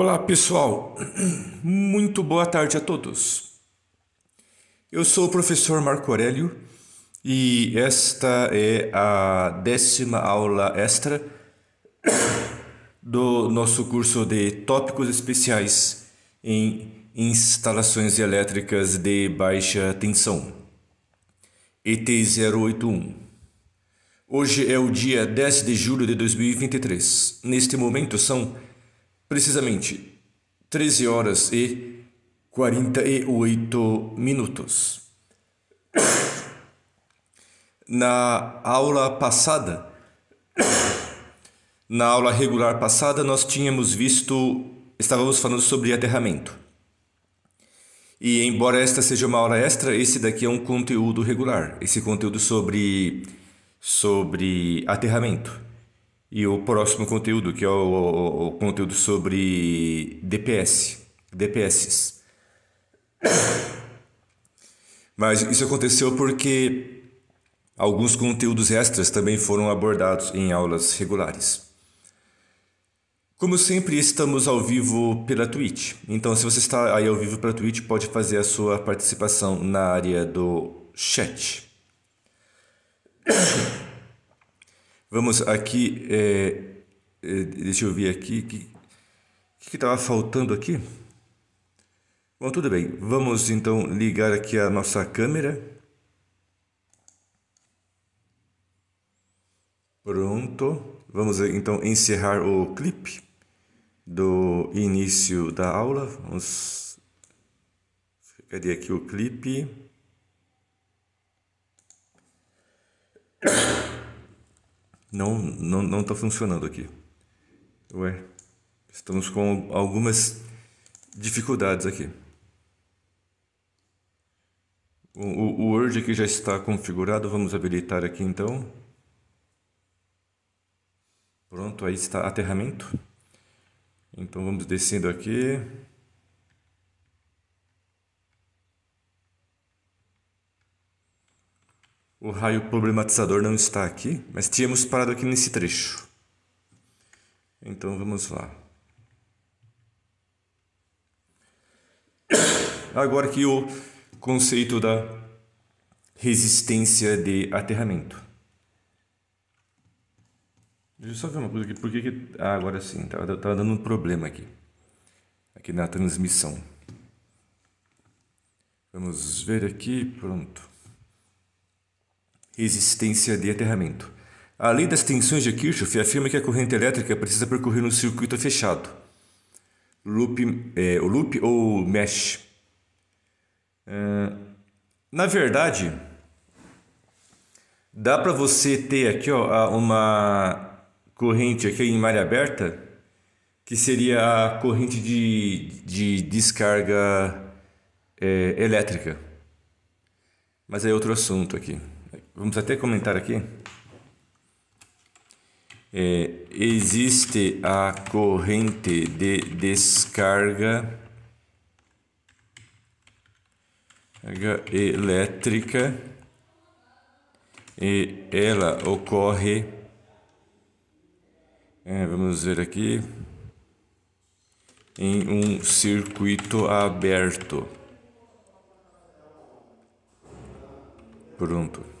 Olá pessoal, muito boa tarde a todos. Eu sou o professor Marco Aurélio e esta é a décima aula extra do nosso curso de Tópicos Especiais em Instalações Elétricas de Baixa Tensão, ET081. Hoje é o dia 10 de julho de 2023. Neste momento são precisamente 13 horas e 48 minutos. Na aula passada, na aula regular passada, nós tínhamos visto, estávamos falando sobre aterramento. E embora esta seja uma aula extra, esse daqui é um conteúdo regular, esse conteúdo sobre sobre aterramento e o próximo conteúdo, que é o, o, conteúdo sobre DPS, DPS. Mas isso aconteceu porque alguns conteúdos extras também foram abordados em aulas regulares. Como sempre, estamos ao vivo pela Twitch. Então, se você está aí ao vivo pela Twitch, pode fazer a sua participação na área do chat. Vamos aqui, é, é, deixa eu ver aqui, o que estava faltando aqui? Bom, tudo bem, vamos então ligar aqui a nossa câmera. Pronto, vamos então encerrar o clipe do início da aula. Vamos. Cadê aqui o clipe? Não, não, não está funcionando aqui. Ué, estamos com algumas dificuldades aqui. O, o Word aqui já está configurado, vamos habilitar aqui então. Pronto, aí está aterramento. Então vamos descendo aqui. O raio problematizador não está aqui, mas tínhamos parado aqui nesse trecho. Então vamos lá. Agora aqui o conceito da resistência de aterramento. Deixa eu só ver uma coisa aqui. Por que que... Ah, agora sim. Tava, tava dando um problema aqui. Aqui na transmissão. Vamos ver aqui. Pronto. Resistência de aterramento. A lei das tensões de Kirchhoff afirma que a corrente elétrica precisa percorrer um circuito fechado. Loop, é, o loop ou mesh. É, na verdade, dá para você ter aqui ó, uma corrente aqui em malha aberta, que seria a corrente de, de descarga é, elétrica. Mas é outro assunto aqui. Vamos até comentar aqui. É, existe a corrente de descarga elétrica e ela ocorre. É, vamos ver aqui em um circuito aberto. Pronto.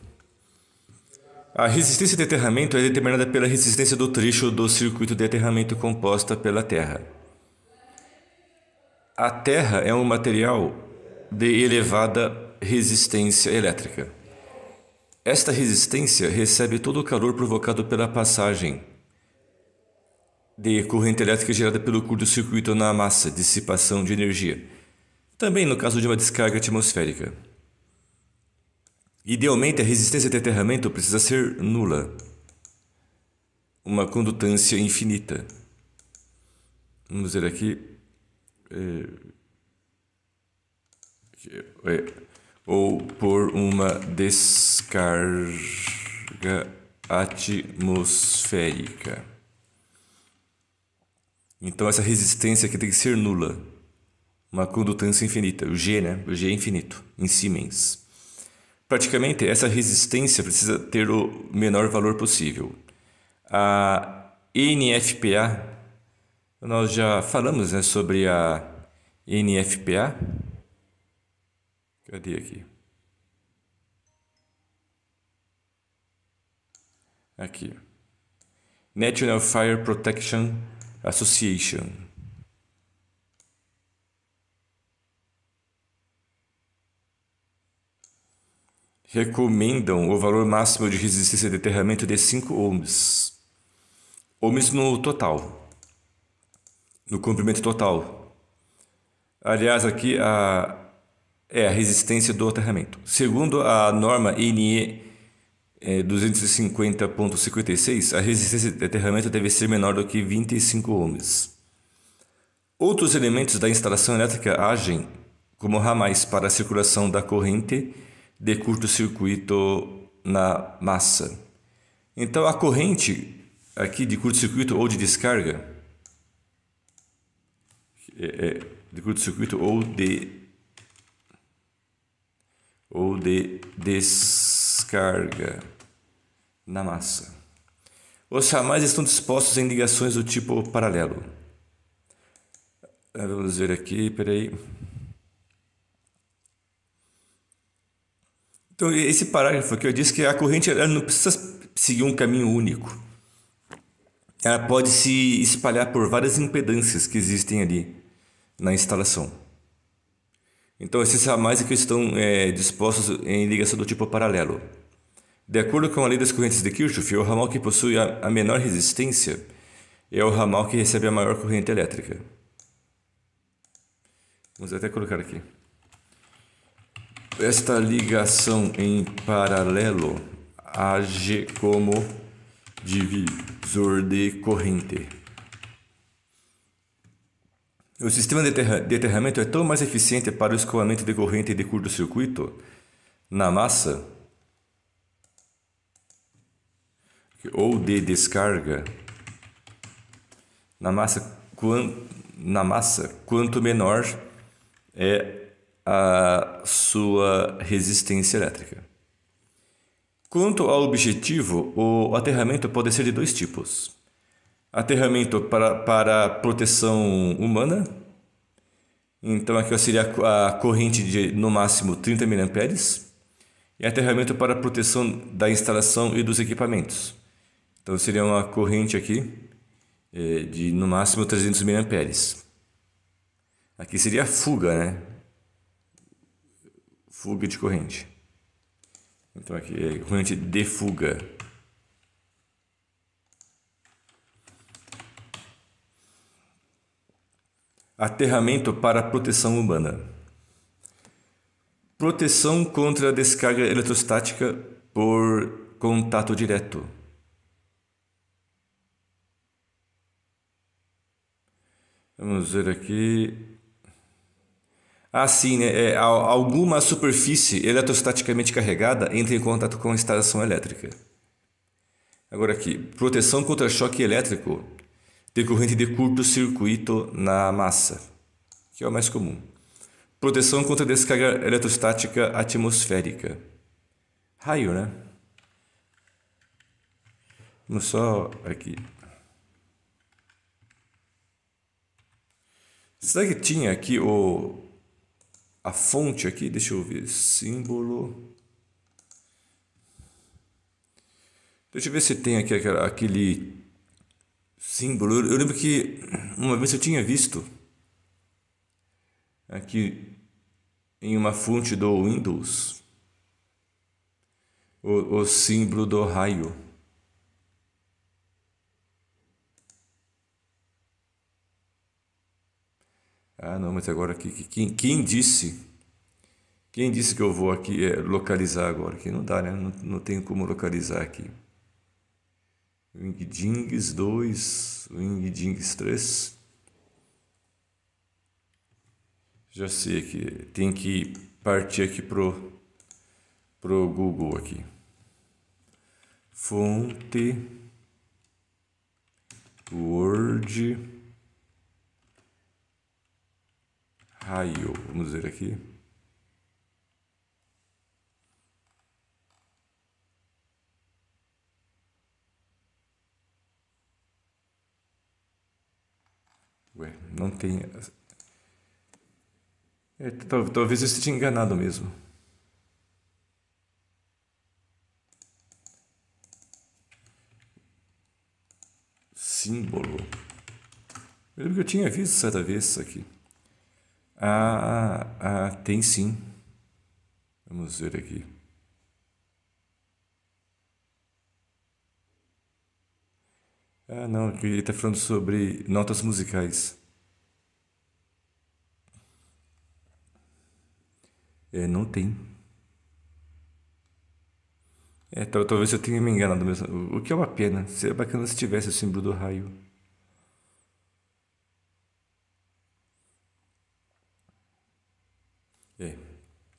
A resistência de aterramento é determinada pela resistência do trecho do circuito de aterramento composta pela Terra. A Terra é um material de elevada resistência elétrica. Esta resistência recebe todo o calor provocado pela passagem de corrente elétrica gerada pelo curto-circuito na massa, dissipação de energia. Também no caso de uma descarga atmosférica. Idealmente, a resistência de aterramento precisa ser nula, uma condutância infinita. Vamos ver aqui. É, é, ou por uma descarga atmosférica. Então, essa resistência aqui tem que ser nula. Uma condutância infinita. O G, né? O G é infinito, em Siemens. Praticamente, essa resistência precisa ter o menor valor possível. A NFPA, nós já falamos né, sobre a NFPA. Cadê aqui? Aqui. National Fire Protection Association. recomendam o valor máximo de resistência de aterramento de 5 ohms. Ohms no total, no comprimento total. Aliás, aqui a, é a resistência do aterramento. Segundo a norma NE é, 250.56, a resistência de aterramento deve ser menor do que 25 ohms. Outros elementos da instalação elétrica agem como ramais para a circulação da corrente de curto-circuito na massa. Então a corrente aqui de curto-circuito ou de descarga é, é, de curto-circuito ou de ou de descarga na massa. Os ramais estão dispostos em ligações do tipo paralelo. Ah, vamos ver aqui, peraí. Então, esse parágrafo que eu disse que a corrente ela não precisa seguir um caminho único. Ela pode se espalhar por várias impedâncias que existem ali na instalação. Então, esses ramais que estão é, dispostos em ligação do tipo paralelo. De acordo com a lei das correntes de Kirchhoff, é o ramal que possui a menor resistência é o ramal que recebe a maior corrente elétrica. Vamos até colocar aqui. Esta ligação em paralelo age como divisor de corrente. O sistema de, aterramento é tão mais eficiente para o escoamento de corrente de curto-circuito na massa ou de descarga na massa, na massa quanto menor é a sua resistência elétrica. Quanto ao objetivo, o aterramento pode ser de dois tipos: aterramento para, para proteção humana, então aqui seria a corrente de no máximo 30 mA, e aterramento para proteção da instalação e dos equipamentos. Então seria uma corrente aqui eh, de no máximo 300 mA. Aqui seria a fuga, né? fuga de corrente. Então aqui é corrente de fuga. Aterramento para proteção urbana. Proteção contra descarga eletrostática por contato direto. Vamos ver aqui. Assim, né, é, alguma superfície eletrostaticamente carregada entra em contato com a instalação elétrica. Agora aqui, proteção contra choque elétrico decorrente de curto-circuito na massa, que é o mais comum. Proteção contra descarga eletrostática atmosférica. Raio, né? Vamos só aqui. Será que tinha aqui o a fonte aqui, deixa eu ver, símbolo. Deixa eu ver se tem aqui aquele símbolo. Eu lembro que uma vez eu tinha visto aqui em uma fonte do Windows o, o símbolo do raio. Ah, não, mas agora que, que, quem, quem disse? Quem disse que eu vou aqui é, localizar agora? Que não dá, né? Não, não tenho como localizar aqui. Wing Dings 2, Wing Dings 3. Já sei que tem que partir aqui pro pro Google aqui. Fonte Word raio, vamos dizer aqui. Ué, não tem. É, talvez eu esteja enganado mesmo. Símbolo. Eu lembro que eu tinha visto certa vez isso aqui. Ah, ah, tem sim. Vamos ver aqui. Ah, não, ele está falando sobre notas musicais. É, não tem. É, talvez eu tenha me enganado mesmo. O que é uma pena. Seria bacana se tivesse o símbolo do raio.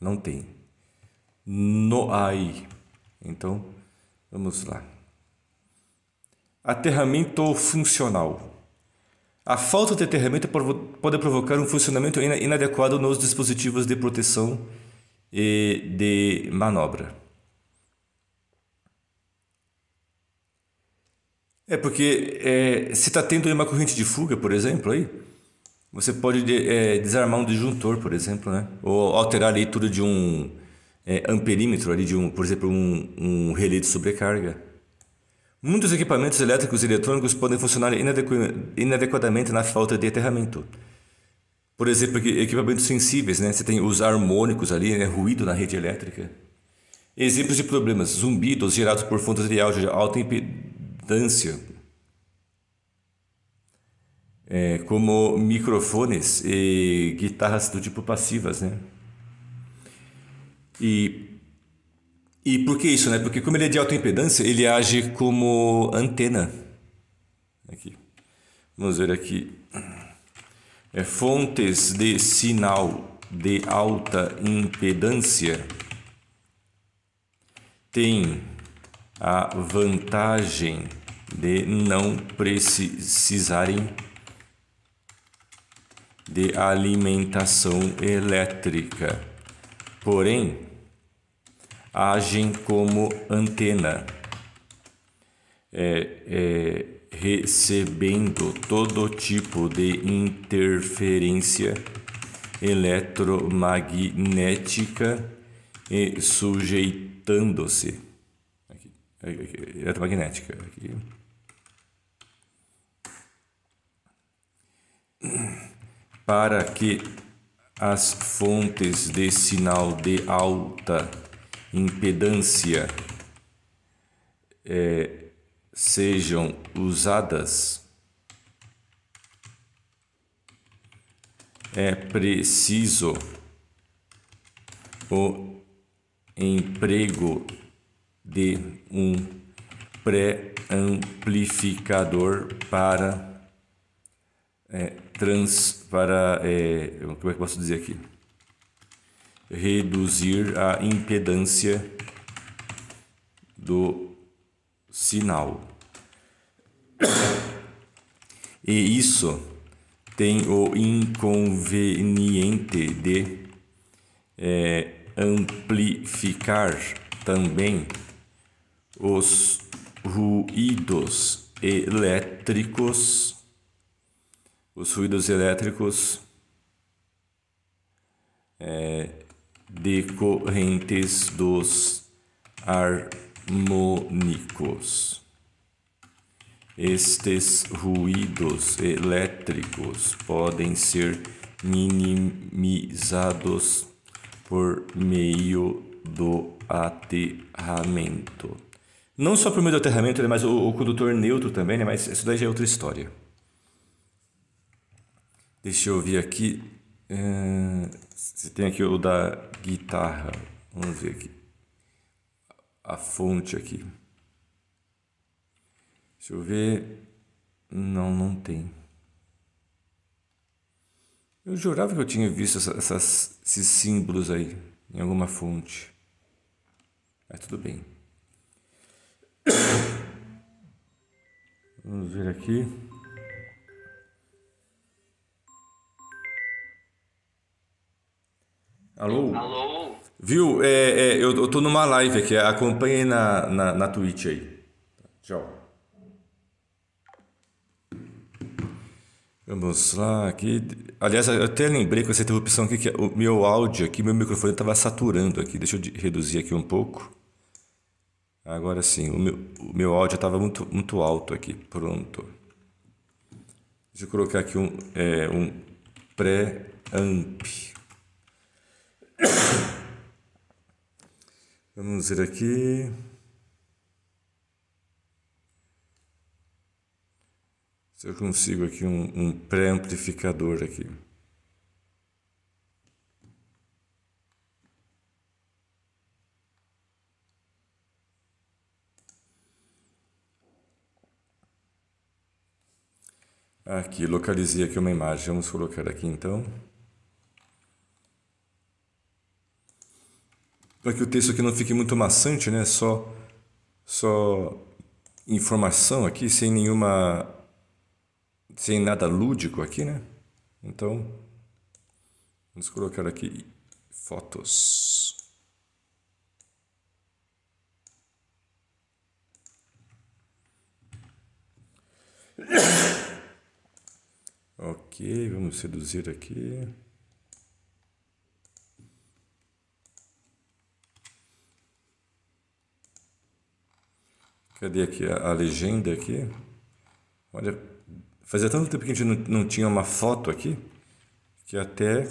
Não tem. No ai. Então, vamos lá. Aterramento funcional. A falta de aterramento pode provocar um funcionamento inadequado nos dispositivos de proteção e de manobra. É porque é, se está tendo uma corrente de fuga, por exemplo, aí, você pode é, desarmar um disjuntor, por exemplo, né? Ou alterar a leitura de um é, amperímetro ali de um, por exemplo, um, um relé de sobrecarga. Muitos equipamentos elétricos e eletrônicos podem funcionar inadequ... inadequadamente na falta de aterramento. Por exemplo, equipamentos sensíveis, né? Você tem os harmônicos ali, né? ruído na rede elétrica. Exemplos de problemas: zumbidos gerados por fontes de áudio de alta impedância, é, como microfones e guitarras do tipo passivas, né? E e por que isso, né? Porque como ele é de alta impedância, ele age como antena. Aqui. Vamos ver aqui. É, fontes de sinal de alta impedância tem a vantagem de não precisarem de alimentação elétrica, porém, agem como antena, é, é, recebendo todo tipo de interferência eletromagnética e sujeitando-se. Eletromagnética. Aqui. para que as fontes de sinal de alta impedância é, sejam usadas, é preciso o emprego de um pré-amplificador para é, trans para é, como é que posso dizer aqui reduzir a impedância do sinal e isso tem o inconveniente de é, amplificar também os ruídos elétricos os ruídos elétricos é, decorrentes dos harmônicos. Estes ruídos elétricos podem ser minimizados por meio do aterramento. Não só por meio do aterramento, né, mas o, condutor neutro também, né? mas isso daí já é outra história. Deixa eu ver aqui. Você eh, tem aqui o da guitarra. Vamos ver aqui. A fonte aqui. Deixa eu ver. Não, não tem. Eu jurava que eu tinha visto essa, essas, esses símbolos aí em alguma fonte. Mas tudo bem. Vamos ver aqui. Alô? Alô? Viu? É, é, eu, eu tô numa live aqui, Acompanhe na, na, na Twitch aí. Tchau. Vamos lá, aqui. Aliás, eu até lembrei com essa interrupção aqui que o meu áudio aqui, meu microfone estava saturando aqui. Deixa eu reduzir aqui um pouco. Agora sim, o meu, o meu áudio estava muito, muito alto aqui. Pronto. Deixa eu colocar aqui um, é, um pré-amp. Vamos ver aqui. Se eu consigo aqui um, um pré-amplificador aqui. Aqui, localizei aqui uma imagem. Vamos colocar aqui então. para que o texto aqui não fique muito maçante, né? Só, só informação aqui, sem nenhuma, sem nada lúdico aqui, né? Então, vamos colocar aqui fotos. ok, vamos seduzir aqui. Cadê aqui a, a legenda aqui? Olha, fazia tanto tempo que a gente não, não tinha uma foto aqui que até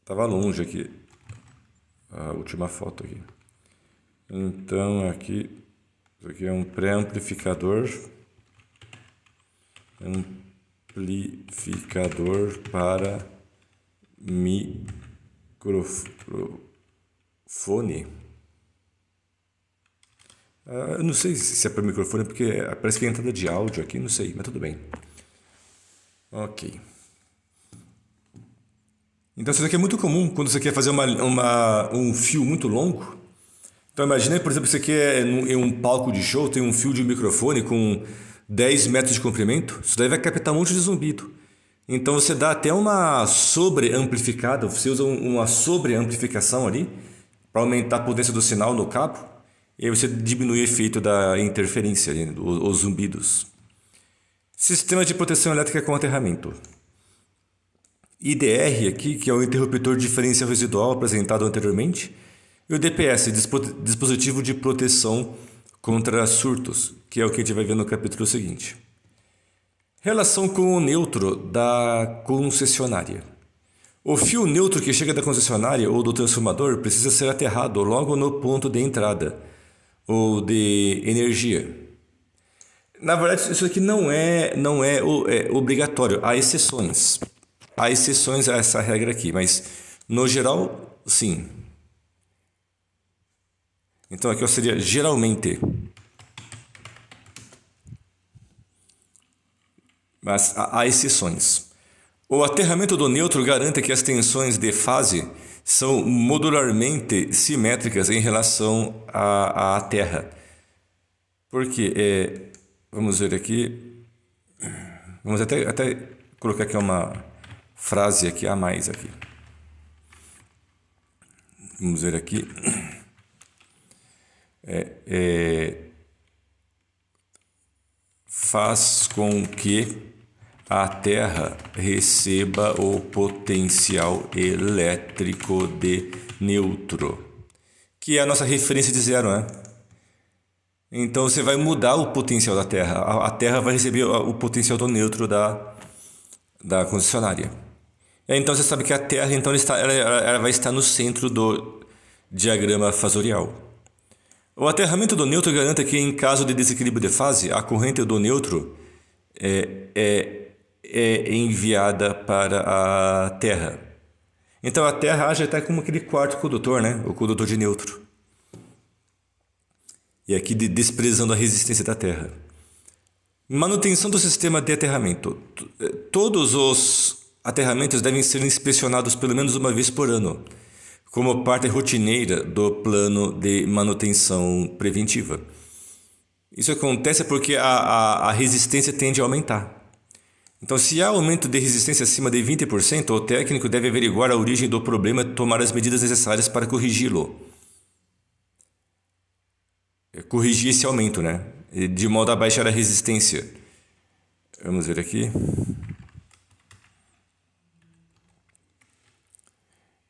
estava longe aqui a última foto aqui. Então aqui, isso aqui é um pré-amplificador amplificador para microfone Uh, não sei se é para o microfone, porque é, parece que é entrada de áudio aqui, não sei, mas tudo bem. Ok. Então isso aqui é muito comum quando você quer fazer uma, uma, um fio muito longo. Então imagine, por exemplo, você quer é, em um palco de show, tem um fio de microfone com 10 metros de comprimento, isso daí vai captar um monte de zumbido. Então você dá até uma sobreamplificada, você usa uma sobreamplificação ali para aumentar a potência do sinal no cabo e você diminui o efeito da interferência, os zumbidos. Sistema de proteção elétrica com aterramento. IDR aqui, que é o interruptor de diferença residual apresentado anteriormente, e o DPS, dispositivo de proteção contra surtos, que é o que a gente vai ver no capítulo seguinte. Relação com o neutro da concessionária. O fio neutro que chega da concessionária ou do transformador precisa ser aterrado logo no ponto de entrada ou de energia. Na verdade, isso aqui não é, não é, é obrigatório. Há exceções. Há exceções a essa regra aqui, mas no geral, sim. Então aqui eu seria geralmente. Mas há exceções. O aterramento do neutro garante que as tensões de fase são modularmente simétricas em relação à, à Terra. Porque, é, vamos ver aqui, vamos até, até colocar aqui uma frase aqui a mais aqui. Vamos ver aqui. É, é, faz com que a Terra receba o potencial elétrico de neutro, que é a nossa referência de zero, né? Então você vai mudar o potencial da Terra. A Terra vai receber o potencial do neutro da, da concessionária. Então você sabe que a Terra então está, ela, ela vai estar no centro do diagrama fasorial. O aterramento do neutro garanta que, em caso de desequilíbrio de fase, a corrente do neutro é, é é enviada para a Terra. Então a Terra age até como aquele quarto condutor, né? o condutor de neutro. E aqui desprezando a resistência da Terra. Manutenção do sistema de aterramento. Eh, todos os aterramentos devem ser inspecionados pelo menos uma vez por ano, como parte rotineira do plano de manutenção preventiva. Isso acontece porque a, a, a resistência tende a aumentar. Então, se há aumento de resistência acima de 20%, o técnico deve averiguar a origem do problema e tomar as medidas necessárias para corrigi-lo. É, corrigir esse aumento, né? De modo a baixar a resistência. Vamos ver aqui.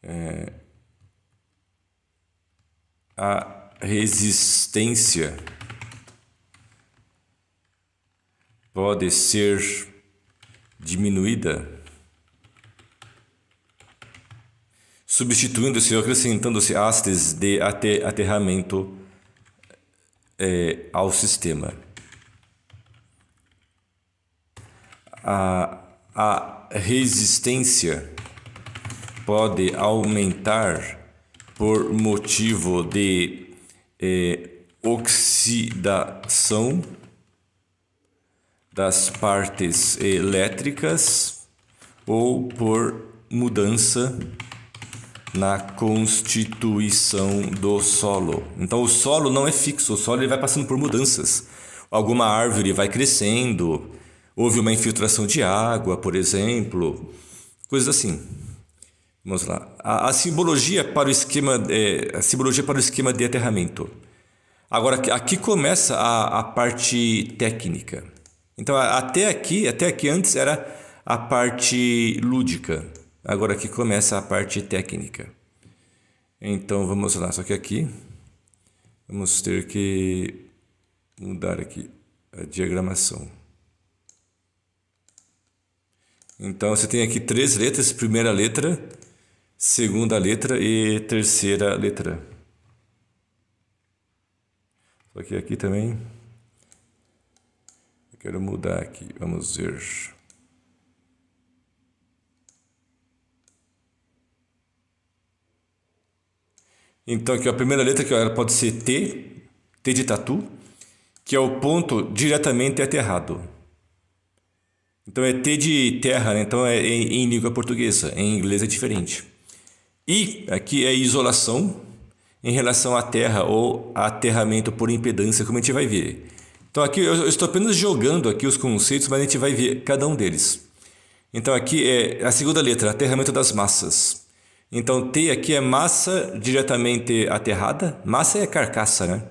É... a resistência pode ser diminuída, substituindo-se ou acrescentando-se hastes de aterramento é, ao sistema. A, a resistência pode aumentar por motivo de é, oxidação das partes elétricas ou por mudança na constituição do solo. Então o solo não é fixo, o solo ele vai passando por mudanças. Alguma árvore vai crescendo, houve uma infiltração de água, por exemplo, coisas assim. Vamos lá. A, a simbologia para o esquema é, a simbologia para o esquema de aterramento. Agora aqui começa a, a parte técnica. Então, até aqui, até aqui antes era a parte lúdica. Agora aqui começa a parte técnica. Então, vamos lá, só que aqui vamos ter que mudar aqui a diagramação. Então, você tem aqui três letras, primeira letra, segunda letra e terceira letra. Só que aqui também Quero mudar aqui, vamos ver. Então, aqui a primeira letra que ela pode ser T, T de tatu, que é o ponto diretamente aterrado. Então é T de terra, né? então é em, em, língua portuguesa, em inglês é diferente. I aqui é isolação em relação à terra ou aterramento por impedância, como a gente vai ver. Então aqui eu estou apenas jogando aqui os conceitos, mas a gente vai ver cada um deles. Então aqui é a segunda letra, aterramento das massas. Então T aqui é massa diretamente aterrada, massa é carcaça, né?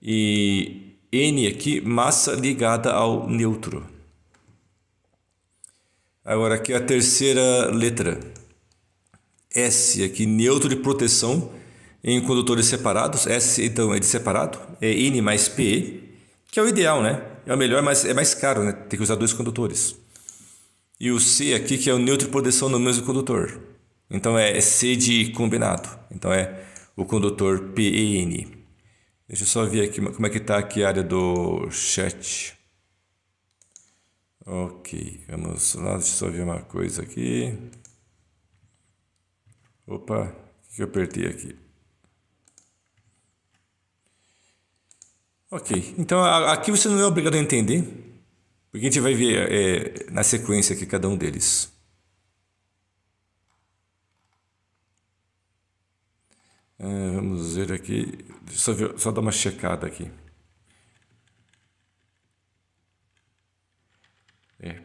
E N aqui, massa ligada ao neutro. Agora aqui é a terceira letra. S aqui, neutro de proteção em condutores separados. S então é de separado, é N mais PE que é o ideal, né? É o melhor, mas é mais caro, né? Tem que usar dois condutores. E o C aqui, que é o neutro proteção no mesmo condutor. Então é, é C de combinado. Então é o condutor PEN. Deixa eu só ver aqui como é que está aqui a área do chat. Ok, vamos lá, deixa eu só ver uma coisa aqui. Opa, o que eu apertei aqui? Ok, então aqui você não é obrigado a entender, porque a gente vai ver é, na sequência aqui cada um deles. É, vamos ver aqui, só, só dar uma checada aqui. É.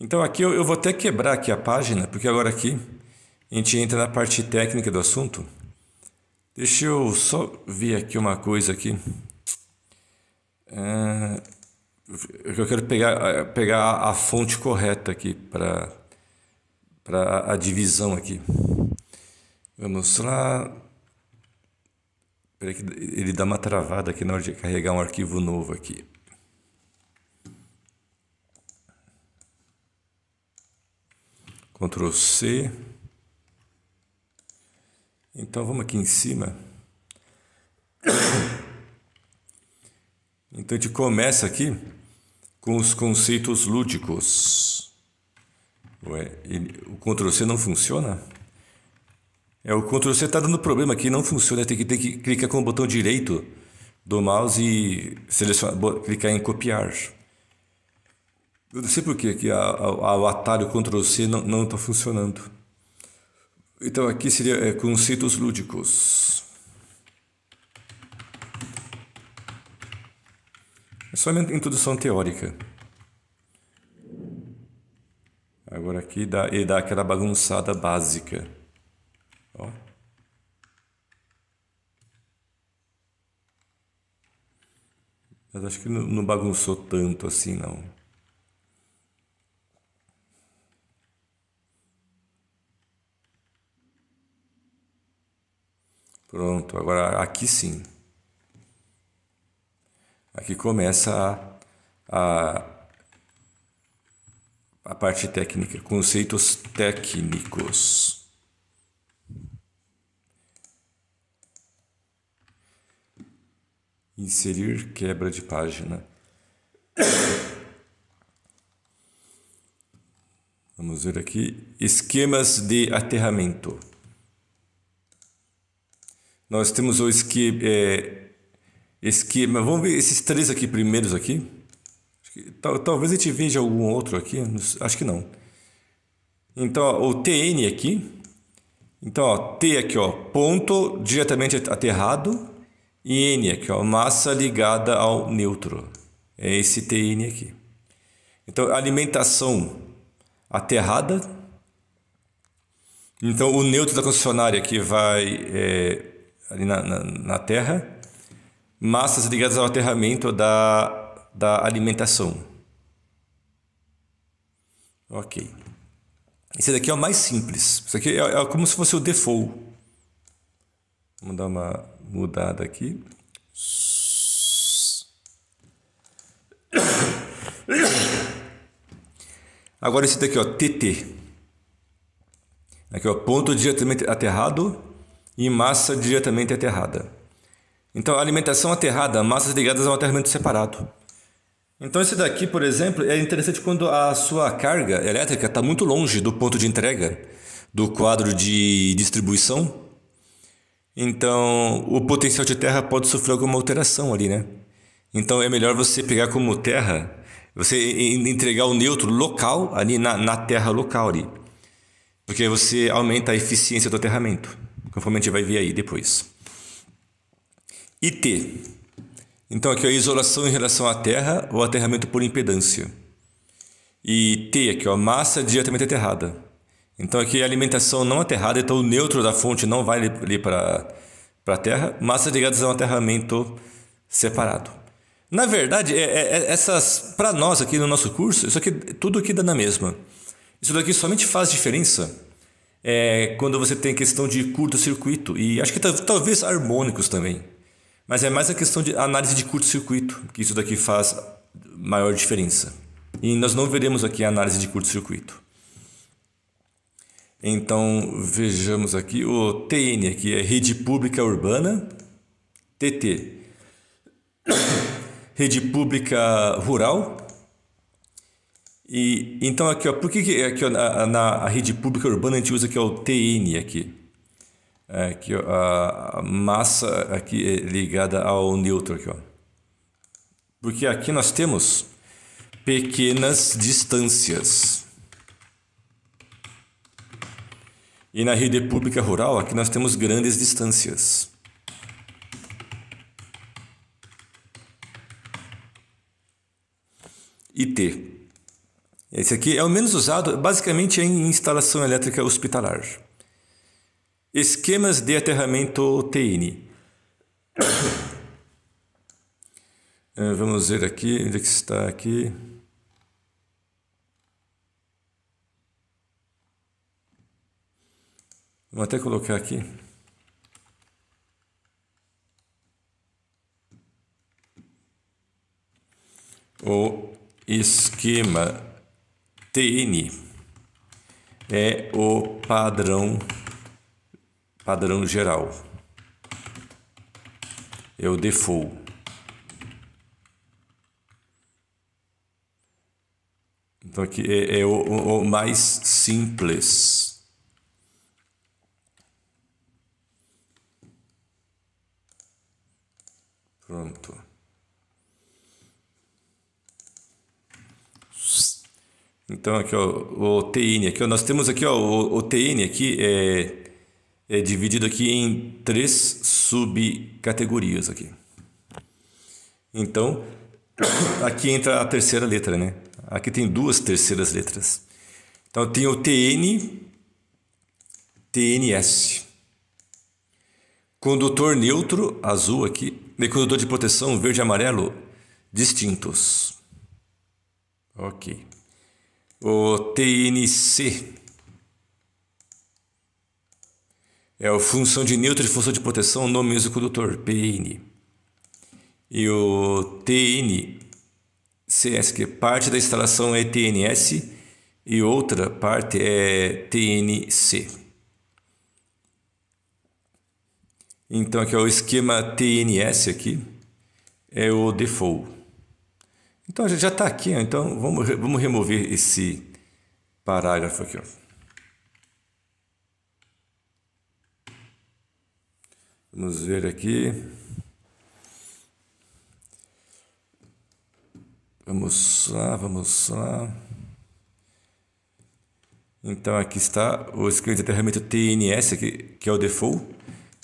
Então aqui eu, eu vou até quebrar aqui a página, porque agora aqui a gente entra na parte técnica do assunto. Deixa eu só ver aqui uma coisa aqui. É, eu quero pegar, pegar a fonte correta aqui para para a divisão aqui. Vamos lá. Espera que ele dá uma travada aqui na hora de carregar um arquivo novo aqui. Ctrl C. Então vamos aqui em cima. Então a gente começa aqui com os conceitos lúdicos. Ué, o Ctrl C não funciona? É, o Ctrl C está dando problema aqui, não funciona. Tem que, tem que clicar com o botão direito do mouse e selecionar, clicar em copiar. Eu não sei por que aqui a, o atalho Ctrl C não está funcionando. Então aqui seria é, conceitos lúdicos. É só uma introdução teórica. Agora aqui dá, ele dá aquela bagunçada básica. Ó. Mas acho que não, não bagunçou tanto assim não. Pronto, agora aqui sim. Aqui começa a, a, a parte técnica, conceitos técnicos. Inserir quebra de página. Vamos ver aqui. Esquemas de aterramento. Nós temos o esquema, é, esquema. Vamos ver esses três aqui primeiros aqui. Que, tal, talvez a gente veja algum outro aqui. Acho que não. Então, ó, o TN aqui. Então, ó, T aqui, ó, ponto diretamente aterrado. E N aqui, ó, massa ligada ao neutro. É esse TN aqui. Então, alimentação aterrada. Então, o neutro da concessionária que vai é, ali na, na, na terra, massas ligadas ao aterramento da, da alimentação. Ok. Esse daqui é o mais simples. Isso aqui é, é como se fosse o default. Vamos dar uma mudada aqui. Agora esse daqui, ó, TT. Aqui, ó, ponto diretamente aterrado e massa diretamente aterrada. Então, alimentação aterrada, massas ligadas a um aterramento separado. Então, esse daqui, por exemplo, é interessante quando a sua carga elétrica está muito longe do ponto de entrega do quadro de distribuição. Então, o potencial de terra pode sofrer alguma alteração ali, né? Então, é melhor você pegar como terra, você entregar o neutro local ali na, na terra local ali. Porque você aumenta a eficiência do aterramento conforme a gente vai ver aí depois. IT. Então aqui é a isolação em relação à Terra ou aterramento por impedância. E T aqui, a massa diretamente aterrada. Então aqui é alimentação não aterrada, então o neutro da fonte não vai ali para a Terra. Massa ligadas a é um aterramento separado. Na verdade, é, é, é essas para nós aqui no nosso curso, isso aqui tudo aqui dá na mesma. Isso daqui somente faz diferença é, quando você tem questão de curto-circuito e acho que talvez harmônicos também. Mas é mais a questão de análise de curto-circuito, que isso daqui faz maior diferença. E nós não veremos aqui a análise de curto-circuito. Então, vejamos aqui o TN, que é rede pública urbana, TT, rede pública rural e, então aqui, ó, por que, que aqui, ó, na, na rede pública urbana a gente usa aqui é o TN aqui? É, aqui ó, a massa aqui é ligada ao neutro aqui, ó. Porque aqui nós temos pequenas distâncias. E na rede pública rural aqui nós temos grandes distâncias. IT esse aqui é o menos usado, basicamente em instalação elétrica hospitalar. Esquemas de aterramento TN. Eh, vamos ver aqui, onde é que está aqui. Vou até colocar aqui. O esquema TN é o padrão padrão geral. É o default. Então aqui é, é o, o, o mais simples. Pronto. Então aqui ó, o TN aqui ó, nós temos aqui ó, o, o TN aqui é, é dividido aqui em três subcategorias aqui. Então aqui entra a terceira letra, né? Aqui tem duas terceiras letras. Então tem o TN, TNS. Condutor neutro, azul aqui, e condutor de proteção, verde e amarelo, distintos. Ok. O TNC é a função de neutro de função de proteção no condutor, PN. E o TNCS, que é parte da instalação é TNS e outra parte é TNC. Então aqui é o esquema TNS aqui, é o default. Então a gente já está aqui, então vamos, vamos remover esse parágrafo aqui. Vamos ver aqui. Vamos lá, vamos lá. Então aqui está o esquema de aterramento TNS, aqui, que é o default.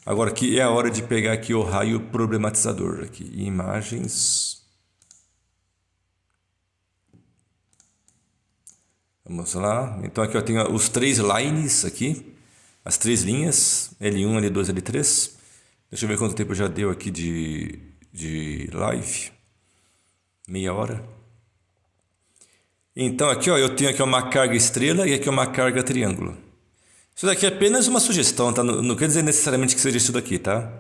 Agora aqui é a hora de pegar aqui o raio problematizador aqui, imagens Vamos lá. Então aqui eu tenho os três lines aqui, as três linhas, L1, L2, L3. Deixa eu ver quanto tempo já deu aqui de, de live. Meia hora. Então aqui ó, eu tenho aqui uma carga estrela e aqui uma carga triângulo. Isso daqui é apenas uma sugestão, tá? Não, não quer dizer necessariamente que seja isso daqui, tá?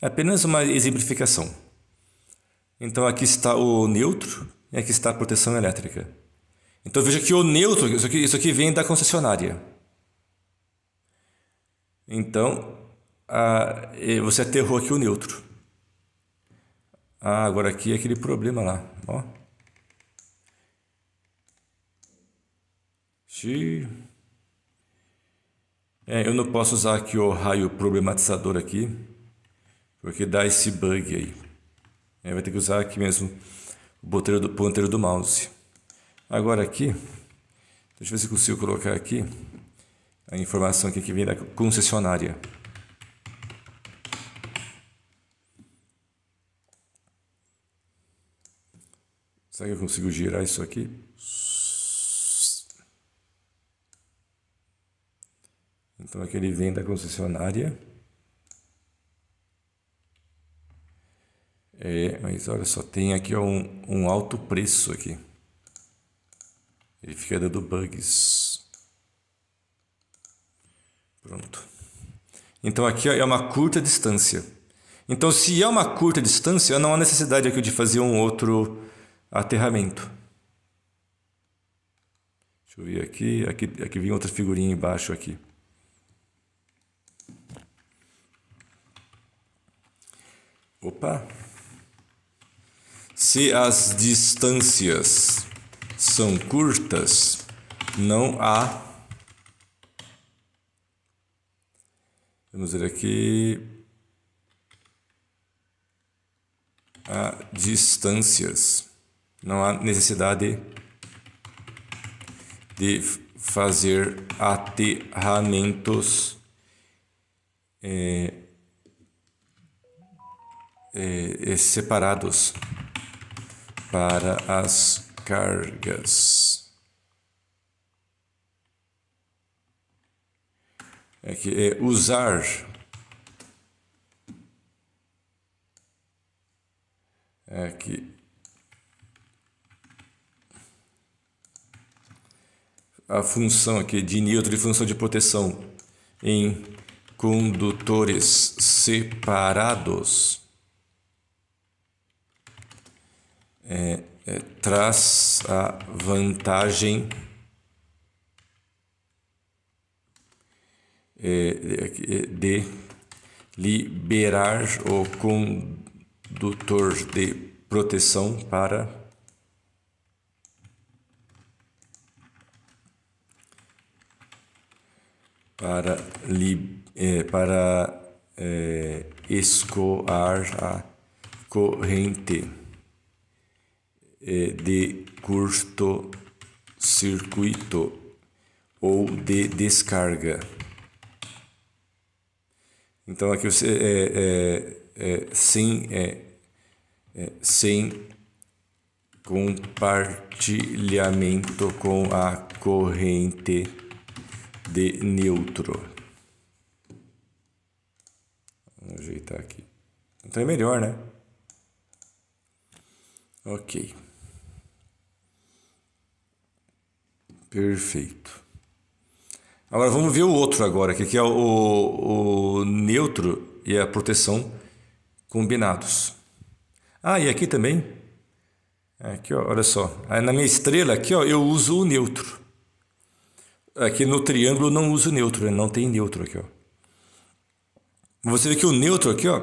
É apenas uma exemplificação. Então aqui está o neutro e aqui está a proteção elétrica. Então veja que o neutro, isso aqui, isso aqui vem da concessionária. Então, ah, você aterrou aqui o neutro. Ah, agora aqui é aquele problema lá. Ó. É, eu não posso usar aqui o raio problematizador aqui, porque dá esse bug aí. É, vai ter que usar aqui mesmo o ponteiro do, ponteiro do mouse. Agora aqui, deixa eu ver se consigo colocar aqui a informação aqui que vem da concessionária. Será que eu consigo girar isso aqui? Então aqui ele vem da concessionária. É, mas olha só, tem aqui um, um alto preço aqui. Ele fica dando bugs. Pronto. Então aqui é uma curta distância. Então se é uma curta distância, não há necessidade aqui de fazer um outro aterramento. Deixa eu ver aqui, aqui, aqui vem outra figurinha embaixo aqui. Opa! Se as distâncias são curtas, não há. Vamos ver aqui. Há distâncias. Não há necessidade de fazer aterramentos é, é, é separados para as cargas. É que é usar é que a função aqui de neutro e função de proteção em condutores separados é é, traz a vantagem é, é, de liberar o condutor de proteção para para li, é, para escoar a corrente é, de curto-circuito ou de descarga. Então aqui você é, é, é, sem, é, é, sem compartilhamento com a corrente de neutro. Vou ajeitar aqui. Então é melhor, né? Ok. Perfeito. Agora vamos ver o outro agora, que aqui é o, o neutro e a proteção combinados. Ah, e aqui também. Aqui, ó, olha só. Aí na minha estrela aqui, ó, eu uso o neutro. Aqui no triângulo eu não uso neutro, né? não tem neutro aqui, ó. Você vê que o neutro aqui, ó,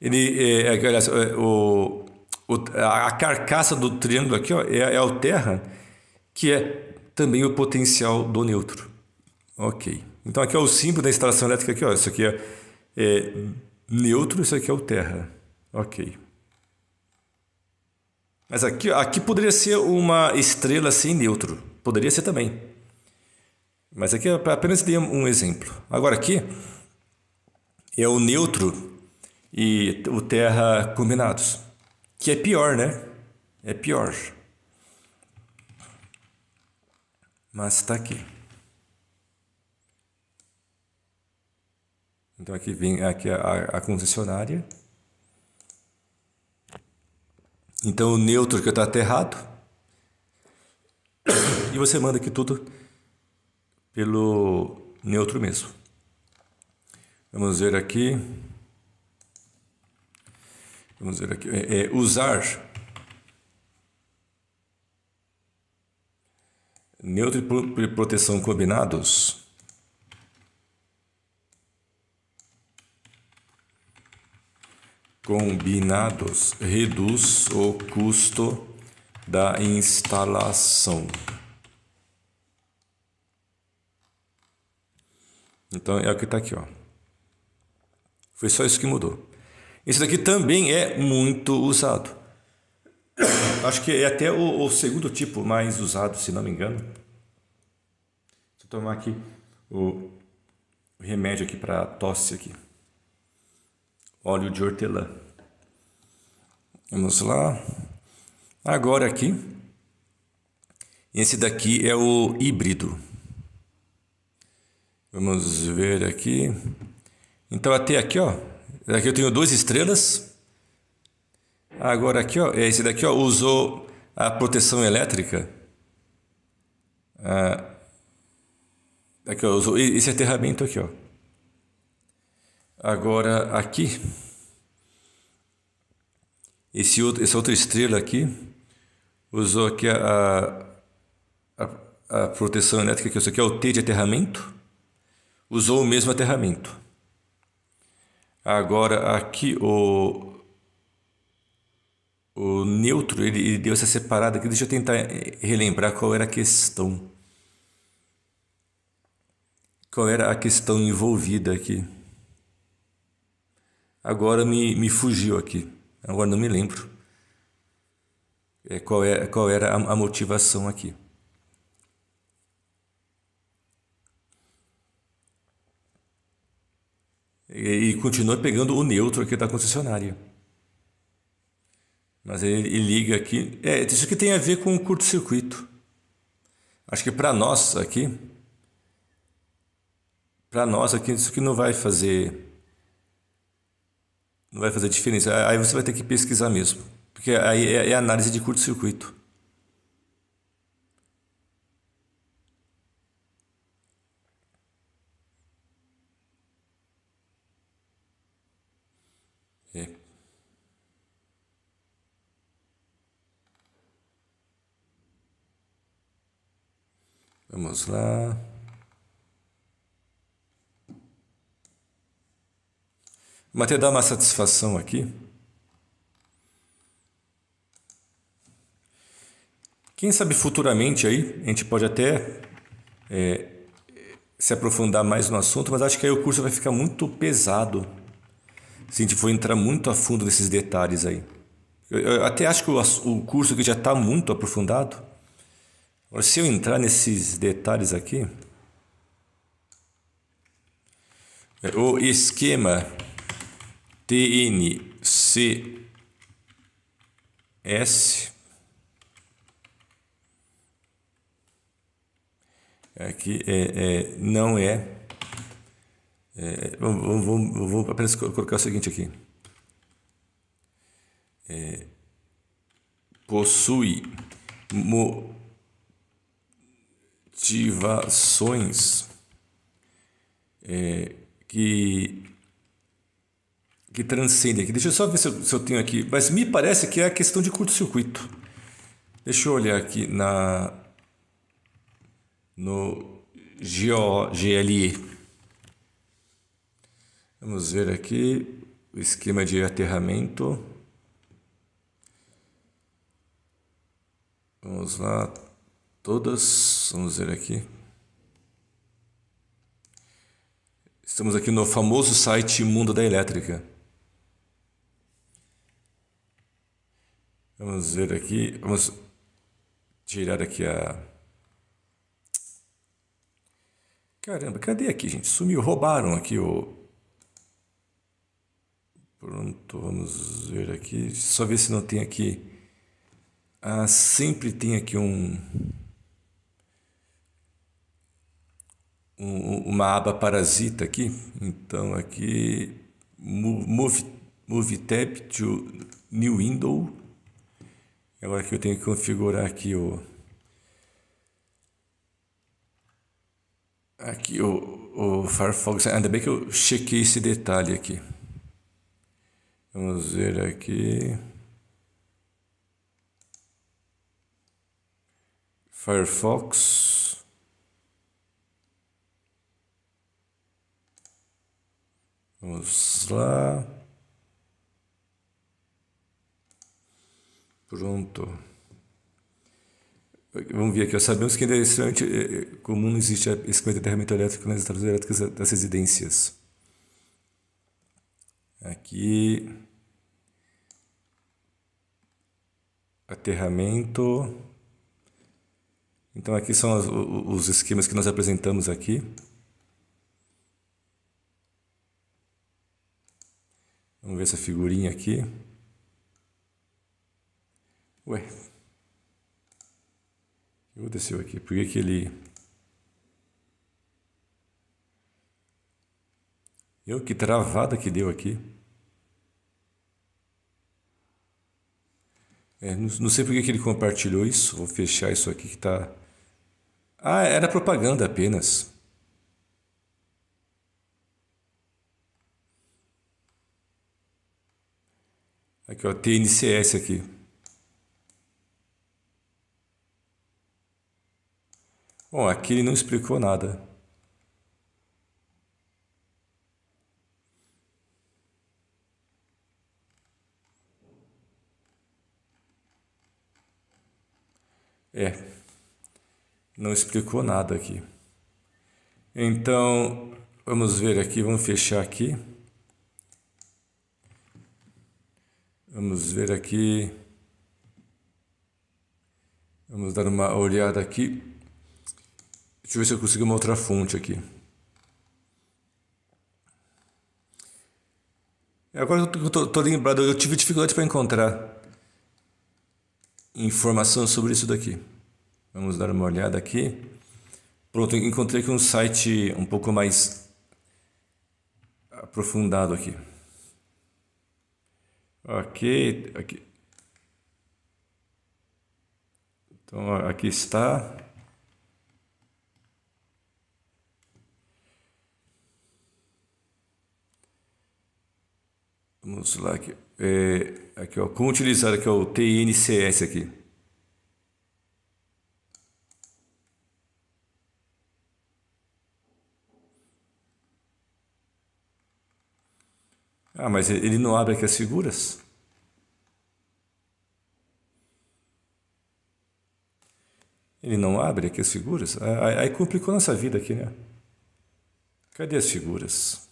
ele é, olha, é, é, o, o, a carcaça do triângulo aqui, ó, é, é o terra, que é também o potencial do neutro. Ok. Então aqui é o símbolo da instalação elétrica aqui, ó. Isso aqui é, é neutro, isso aqui é o terra. Ok. Mas aqui, aqui poderia ser uma estrela sem neutro. Poderia ser também. Mas aqui é apenas dei um exemplo. Agora aqui é o neutro e o terra combinados. Que é pior, né? É pior. mas está aqui. Então aqui vem aqui é a, a concessionária. Então o neutro que está aterrado. E você manda aqui tudo pelo neutro mesmo. Vamos ver aqui. Vamos ver aqui. É, é, usar Neutro e proteção combinados. Combinados reduz o custo da instalação. Então é o que está aqui, ó. Foi só isso que mudou. esse daqui também é muito usado. Acho que é até o, o, segundo tipo mais usado, se não me engano. Deixa eu tomar aqui o, o remédio aqui para tosse aqui. Óleo de hortelã. Vamos lá. Agora aqui. Esse daqui é o híbrido. Vamos ver aqui. Então até aqui, ó. Aqui eu tenho duas estrelas Agora aqui, ó, é esse daqui ó, usou a proteção elétrica. Ah, aqui, ó, usou esse aterramento aqui. Ó. Agora aqui, esse outro, essa outra estrela aqui, usou aqui a, a, a proteção elétrica, que isso aqui é o T de aterramento. Usou o mesmo aterramento. Agora aqui o o neutro ele, ele deu essa separada aqui. Deixa eu tentar eh, relembrar qual era a questão. Qual era a questão envolvida aqui? Agora me, me fugiu aqui. Agora não me lembro. É, qual, é, qual era a, a motivação aqui? E, e continua pegando o neutro aqui da concessionária. Mas ele, ele liga aqui. É, isso aqui tem a ver com o curto-circuito. Acho que para nós aqui, para nós aqui, isso aqui não vai fazer não vai fazer diferença. Aí você vai ter que pesquisar mesmo, porque aí é, é análise de curto-circuito. Vamos lá. Vamos até dar uma satisfação aqui. Quem sabe futuramente aí, a gente pode até é, se aprofundar mais no assunto, mas acho que aí o curso vai ficar muito pesado se a gente for entrar muito a fundo nesses detalhes aí. Eu, eu até acho que o, o curso que já está muito aprofundado, Agora, se eu entrar nesses detalhes aqui, é o esquema TNCS aqui é, é não é, é vou, vou, vou, apenas colocar o seguinte aqui é, possui mo, motivações é, que, que transcendem aqui. Deixa eu só ver se eu, se eu tenho aqui, mas me parece que é a questão de curto-circuito. Deixa eu olhar aqui na no GO, GLE. Vamos ver aqui o esquema de aterramento. Vamos lá, todas, vamos ver aqui. Estamos aqui no famoso site Mundo da Elétrica. Vamos ver aqui, vamos tirar aqui a. Caramba, cadê aqui, gente? Sumiu, roubaram aqui o. Pronto, vamos ver aqui. Só ver se não tem aqui. Ah, sempre tem aqui um. um, uma aba parasita aqui. Então, aqui, move, move tab to new window. Agora que eu tenho que configurar aqui o... Aqui o, o Firefox, ainda bem que eu chequei esse detalhe aqui. Vamos ver aqui. Firefox. Vamos lá. Pronto. Vamos ver aqui. Sabemos que ainda é extremamente é, é, comum não existe é, escamento de aterramento elétrico nas instalações elétricas das residências. Aqui. Aterramento. Então aqui são os esquemas que nós apresentamos aqui. Vamos ver essa figurinha aqui. Ué. O que aconteceu aqui? Por que, que ele. Eu que travada que deu aqui. É, não, não, sei por que, que ele compartilhou isso. Vou fechar isso aqui que tá. Ah, era propaganda apenas. Aqui, ó, TNCS aqui. Bom, aqui ele não explicou nada. É, não explicou nada aqui. Então, vamos ver aqui, vamos fechar aqui. Vamos ver aqui. Vamos dar uma olhada aqui. Deixa eu ver se eu consigo uma outra fonte aqui. É, agora eu tô, tô lembrado, eu tive dificuldade para encontrar informação sobre isso daqui. Vamos dar uma olhada aqui. Pronto, encontrei aqui um site um pouco mais aprofundado aqui. Ok, aqui. Então, aqui está. Vamos lá aqui. É, aqui ó. Como utilizar aqui ó, o TNCS aqui? Ah, mas ele não abre aqui as figuras? Ele não abre aqui as figuras? Aí complicou nossa vida aqui, né? Cadê as figuras?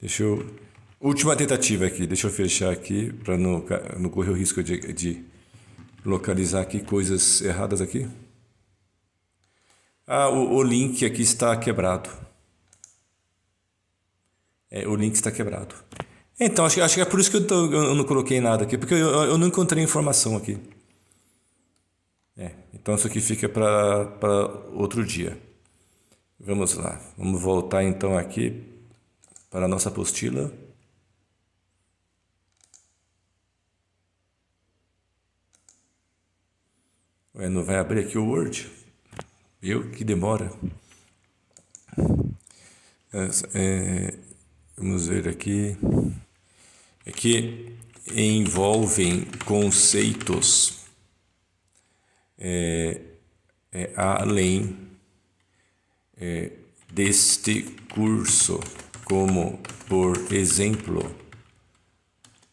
Deixa eu. Última tentativa aqui, deixa eu fechar aqui para não, não correr o risco de, de localizar aqui coisas erradas aqui. Ah, o, o link aqui está quebrado é, o link está quebrado. Então, acho, acho que é por isso que eu, tô, eu não coloquei nada aqui, porque eu, eu não encontrei informação aqui. É, então isso aqui fica para outro dia. Vamos lá, vamos voltar então aqui para a nossa apostila. Ué, não vai abrir aqui o Word? Eu que demora. É, é, vamos ver aqui, é que envolvem conceitos é, é, além é, deste curso, como, por exemplo,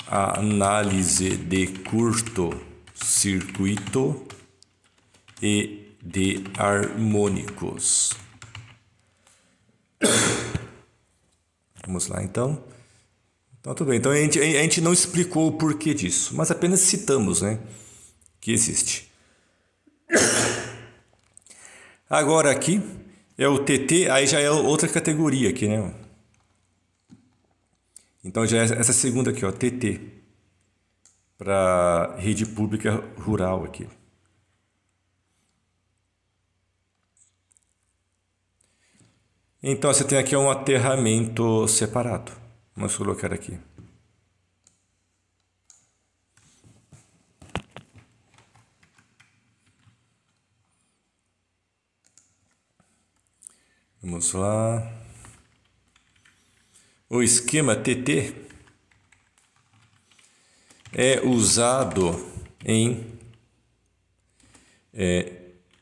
a análise de curto-circuito e de harmônicos. Vamos lá, então. Então, tudo bem. Então, a gente, a gente não explicou o porquê disso, mas apenas citamos, né? Que existe. Agora aqui é o TT, aí já é outra categoria aqui, né? Então já é essa segunda aqui, ó, TT, para rede pública rural aqui. Então você tem aqui um aterramento separado. Vamos colocar aqui. Vamos lá. O esquema TT é usado em é,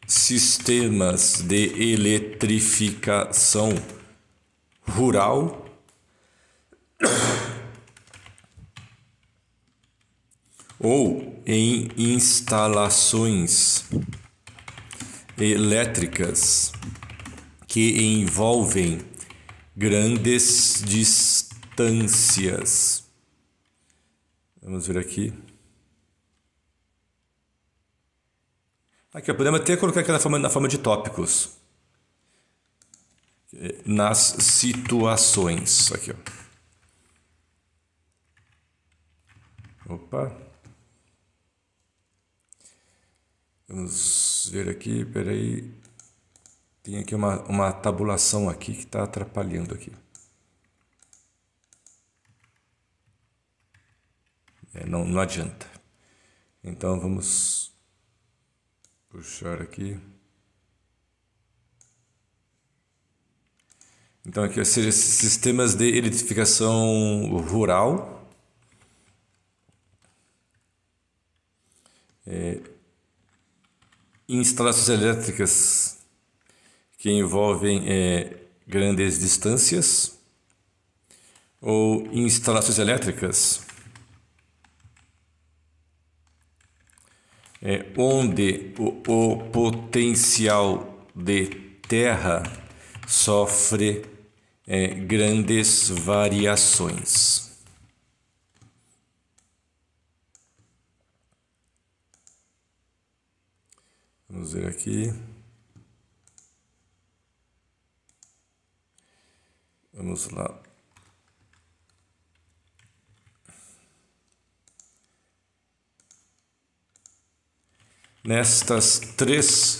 sistemas de eletrificação rural, ou em instalações elétricas que envolvem grandes distâncias. Vamos ver aqui. Tá aqui, podemos até colocar aquela forma, na forma de tópicos. Nas situações. Aqui, ó. Opa. Vamos ver aqui, peraí. Tem aqui uma, uma tabulação aqui que está atrapalhando aqui. É, não, não adianta. Então vamos puxar aqui. Então, aqui, ou sistemas de eletrificação rural. É, instalações elétricas que envolvem é, grandes distâncias ou instalações elétricas é, onde o, o potencial de terra sofre é, grandes variações. Vamos ver aqui. Vamos lá. nestas três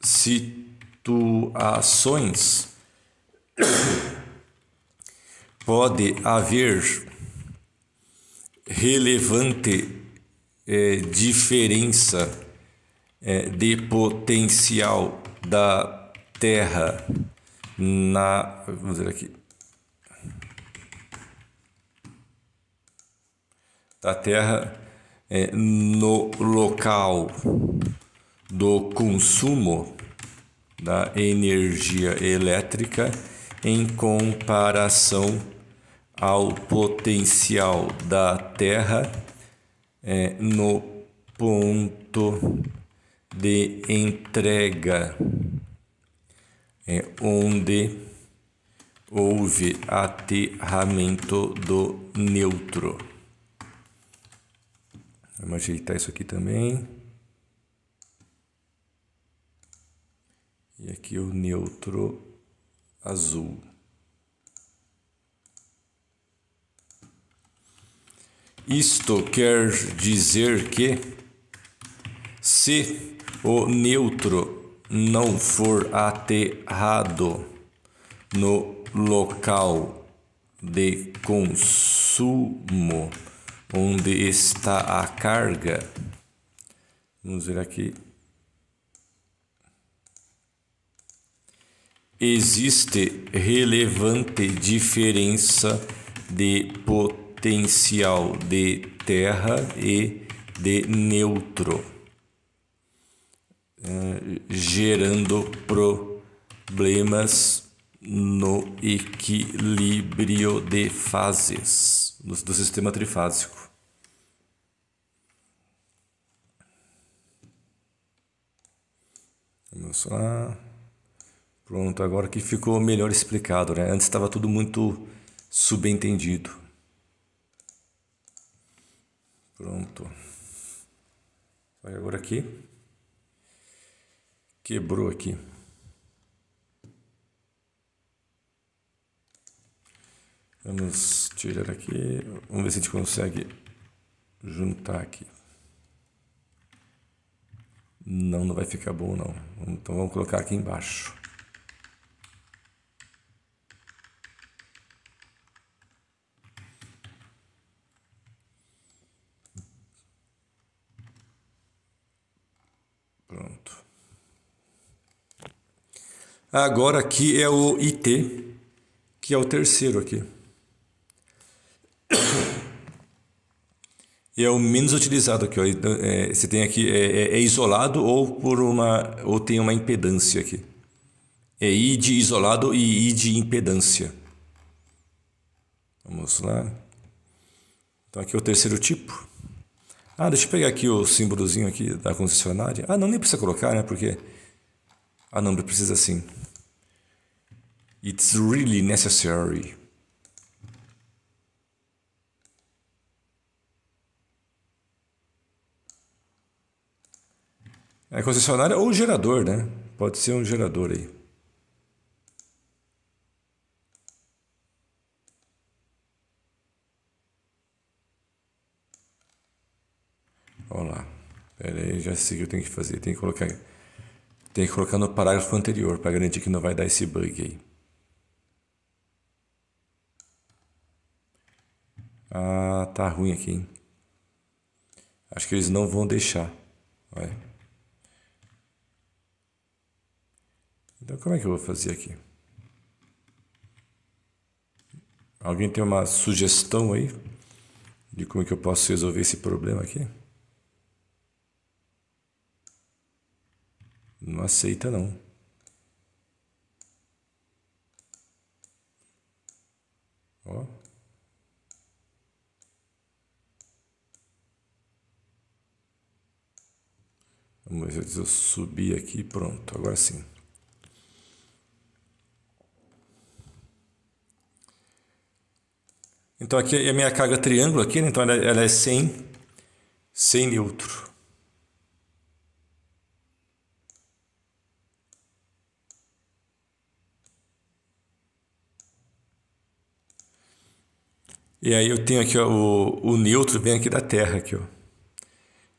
situações pode haver relevante é, diferença é, de potencial da Terra na vamos ver aqui da Terra é, no local do consumo da energia elétrica em comparação ao potencial da Terra é, no ponto de entrega, é, onde houve aterramento do neutro. Vamos ajeitar isso aqui também. E aqui o neutro azul. Isto quer dizer que se o neutro não for aterrado no local de consumo onde está a carga. Vamos ver aqui. Existe relevante diferença de potencial de terra e de neutro, eh, gerando problemas no equilíbrio de fases do, do sistema trifásico. Vamos lá. Pronto, agora que ficou melhor explicado, né? Antes estava tudo muito subentendido. Pronto. Vai agora aqui. Quebrou aqui. Vamos tirar aqui. Vamos ver se a gente consegue juntar aqui. Não, não vai ficar bom não. Então vamos colocar aqui embaixo. Pronto. Agora aqui é o IT, que é o terceiro aqui e é o menos utilizado aqui. Então, é, você tem aqui, é, é, é, isolado ou por uma ou tem uma impedância aqui. É I de isolado e I de impedância. Vamos lá. Então aqui é o terceiro tipo. Ah, deixa eu pegar aqui o símbolozinho aqui da concessionária. Ah, não, nem precisa colocar, né? Porque... Ah, não, precisa sim. It's really necessary. A é concessionária ou gerador, né? Pode ser um gerador aí. olá lá. Pera aí, já sei o que eu tenho que fazer. Tem que colocar, tem que colocar no parágrafo anterior para garantir que não vai dar esse bug aí. Ah, tá ruim aqui, hein? Acho que eles não vão deixar. Olha. Então, como é que eu vou fazer aqui? Alguém tem uma sugestão aí de como é que eu posso resolver esse problema aqui? Não aceita não. Ó. Vamos ver se eu subir aqui, pronto, agora sim. Então aqui é a minha carga triângulo aqui, né? então ela, é, ela é 100, 100 neutro. E aí eu tenho aqui ó, o, o neutro vem aqui da Terra aqui, ó.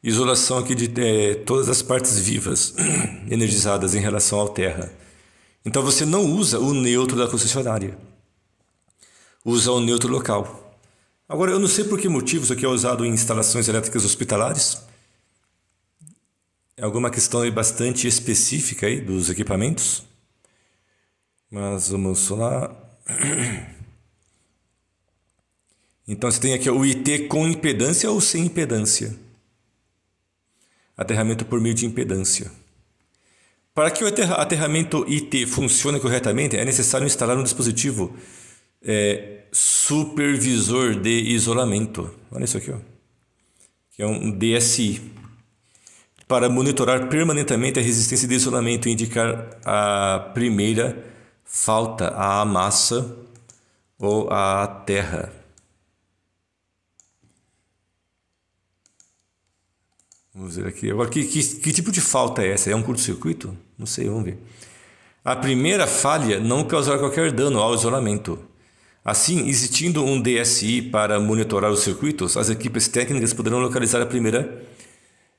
Isolação aqui de é, todas as partes vivas energizadas em relação à Terra. Então você não usa o neutro da concessionária usa o neutro local. Agora, eu não sei por que motivo isso aqui é usado em instalações elétricas hospitalares. É alguma questão bastante específica aí dos equipamentos. Mas vamos lá. Então você tem aqui o IT com impedância ou sem impedância. Aterramento por meio de impedância. Para que o aterramento IT funcione corretamente, é necessário instalar um dispositivo é, supervisor de isolamento. Olha isso aqui, ó. que é um DSI. Para monitorar permanentemente a resistência de isolamento e indicar a primeira falta à massa ou à terra. Vamos ver aqui. Agora, que, que, que tipo de falta é essa? É um curto-circuito? Não sei, vamos ver. A primeira falha não causará qualquer dano ao isolamento. Assim, existindo um DSI para monitorar os circuitos, as equipes técnicas poderão localizar a primeira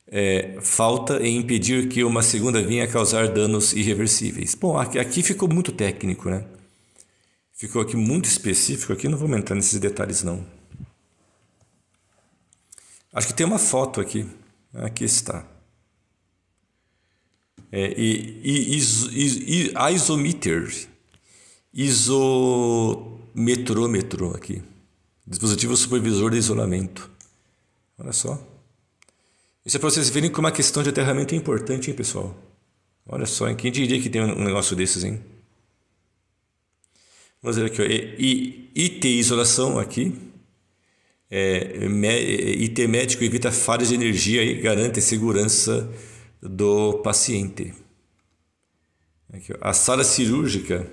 é, falta e impedir que uma segunda venha causar danos irreversíveis. Bom, aqui, ficou muito técnico, né? Ficou aqui muito específico, aqui não vou entrar nesses detalhes não. Acho que tem uma foto aqui. Aqui está. É, e, e, is, is, isometer. Iso, metrômetro aqui. Dispositivo supervisor de isolamento. Olha só. Isso é para vocês verem como a questão de aterramento é importante, hein, pessoal? Olha só, hein? quem diria que tem um negócio desses, hein? Vamos ver aqui, ó. E, IT isolação aqui. É, é IT médico evita falhas de energia e garante segurança do paciente. Aqui, ó. A sala cirúrgica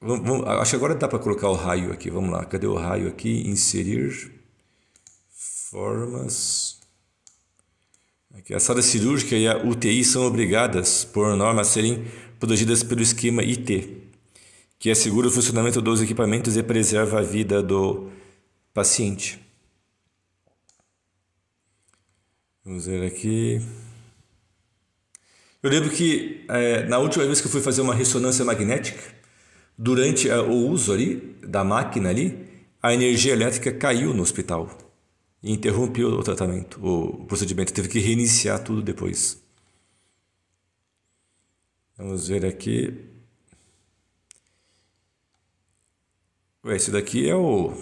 Vamos, acho que agora dá para colocar o raio aqui. Vamos lá, cadê o raio aqui? Inserir formas. Aqui, a sala cirúrgica e a UTI são obrigadas, por norma, a serem protegidas pelo esquema IT, que assegura o funcionamento dos equipamentos e preserva a vida do paciente. Vamos ver aqui. Eu lembro que é, na última vez que eu fui fazer uma ressonância magnética, Durante é, o uso ali da máquina ali, a energia elétrica caiu no hospital e interrompeu o tratamento, o procedimento teve que reiniciar tudo depois. Vamos ver aqui. Esse daqui é o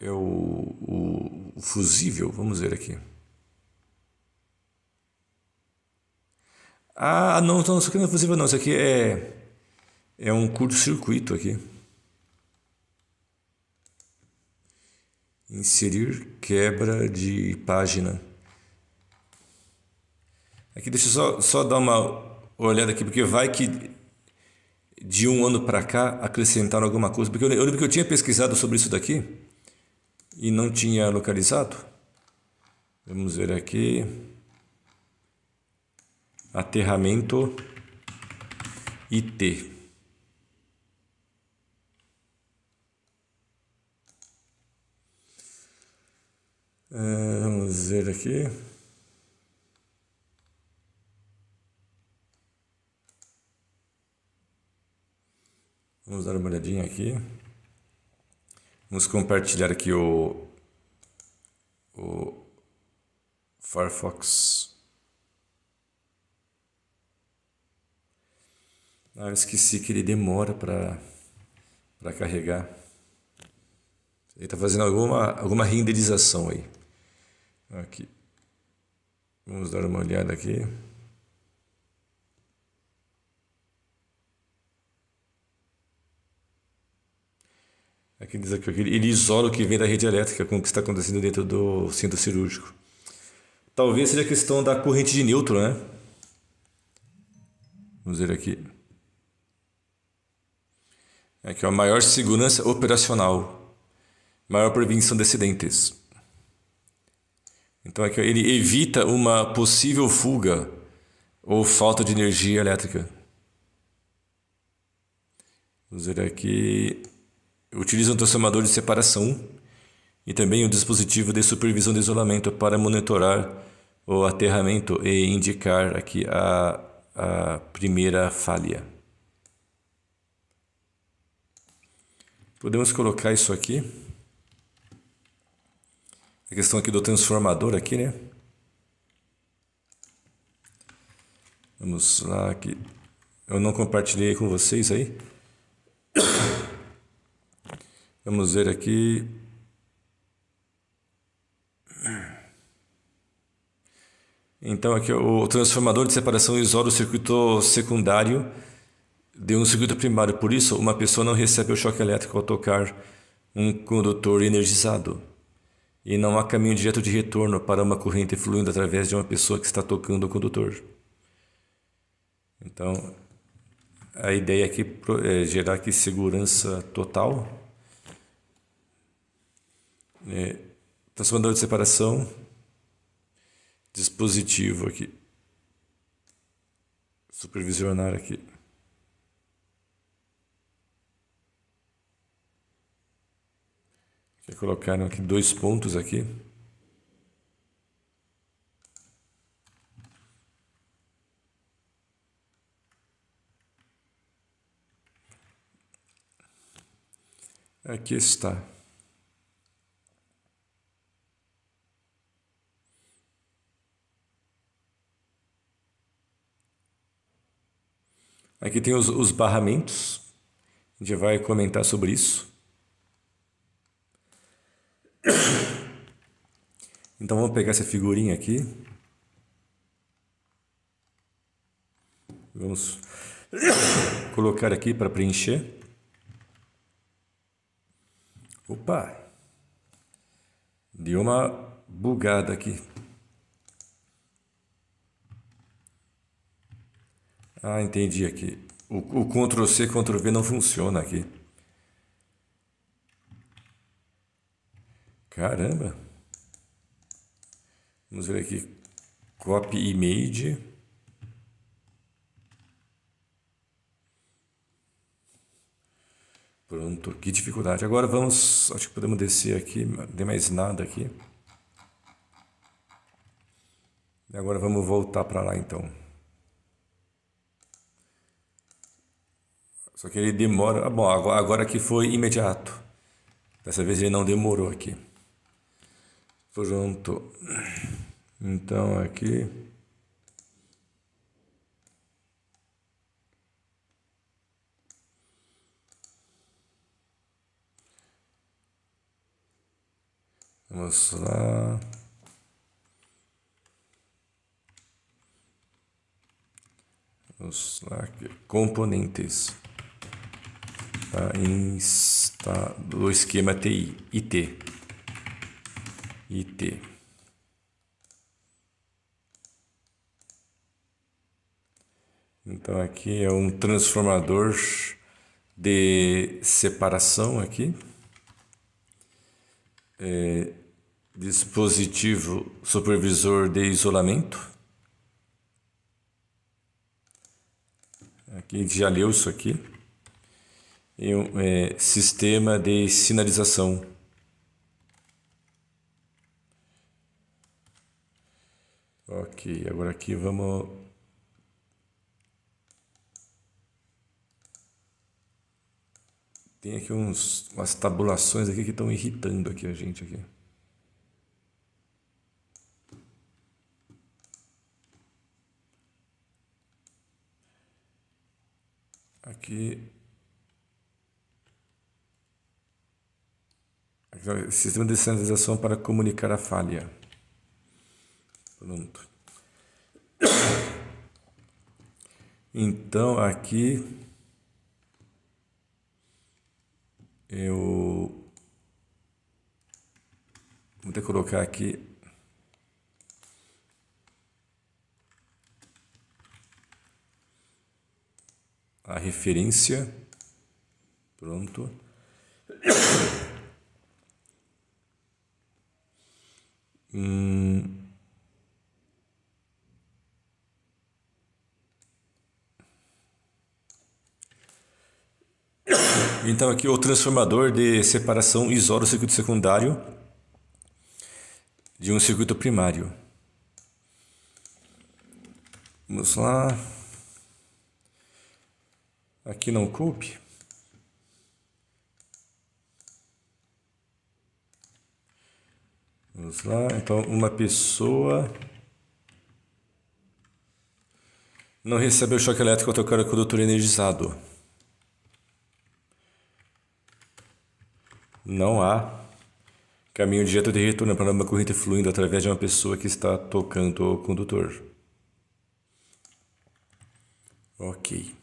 é o, o, o fusível, vamos ver aqui. Ah, não, não, isso aqui não é possível não. Isso aqui é, é um curto-circuito aqui. Inserir quebra de página. Aqui deixa eu só, só dar uma olhada aqui, porque vai que de um ano para cá acrescentaram alguma coisa. Porque eu, eu lembro que eu tinha pesquisado sobre isso daqui e não tinha localizado. Vamos ver aqui aterramento IT. É, vamos ver aqui. Vamos dar uma olhadinha aqui. Vamos compartilhar aqui o, o Firefox. Ah, eu esqueci que ele demora para carregar. Ele está fazendo alguma, alguma renderização aí. Aqui. Vamos dar uma olhada aqui. Aqui é diz aqui, ele isola o que vem da rede elétrica com o que está acontecendo dentro do cinto cirúrgico. Talvez seja a questão da corrente de neutro, né? Vamos ver aqui é, que é a maior segurança operacional, maior prevenção de acidentes. Então, é que ele evita uma possível fuga ou falta de energia elétrica. Vamos ver aqui. Utiliza um transformador de separação e também um dispositivo de supervisão de isolamento para monitorar o aterramento e indicar aqui a, a primeira falha. Podemos colocar isso aqui. A questão aqui do transformador aqui, né? Vamos lá aqui. eu não compartilhei com vocês aí. Vamos ver aqui. Então aqui é o transformador de separação isola o circuito secundário de um circuito primário. Por isso, uma pessoa não recebe o choque elétrico ao tocar um condutor energizado. E não há caminho direto de retorno para uma corrente fluindo através de uma pessoa que está tocando o condutor. Então, a ideia aqui é, é gerar aqui segurança total. É, transformador de separação. Dispositivo aqui. Supervisionar aqui. que colocaram aqui dois pontos aqui. Aqui está. Aqui tem os, os barramentos. A gente vai comentar sobre isso. Então vamos pegar essa figurinha aqui. Vamos colocar aqui para preencher. Opa! Deu uma bugada aqui. Ah, entendi aqui. O, o Ctrl C, Ctrl V não funciona aqui. Caramba! Vamos ver aqui. Copy image. Pronto, que dificuldade. Agora vamos, acho que podemos descer aqui, não tem mais nada aqui. E agora vamos voltar para lá então. Só que ele demora, ah, bom, agora, agora que foi imediato. Dessa vez ele não demorou aqui. Pronto. Então aqui. Vamos lá. Vamos lá aqui. Componentes. Tá? Insta, do esquema TI, IT. IT. Então aqui é um transformador de separação aqui. É, dispositivo supervisor de isolamento. Aqui a gente já leu isso aqui. E, é, sistema de sinalização. Ok, agora aqui vamos... Tem aqui uns, umas tabulações aqui que estão irritando aqui a gente aqui. Aqui Sistema de sinalização para comunicar a falha. Pronto. Então aqui eu vou até colocar aqui a referência. Pronto. hum. Então aqui o transformador de separação isola o circuito secundário de um circuito primário. Vamos lá. Aqui não culpe. Vamos lá. Então uma pessoa não recebeu choque elétrico ao tocar o condutor energizado. Não há caminho direto de retorno é para uma corrente fluindo através de uma pessoa que está tocando o condutor. Ok.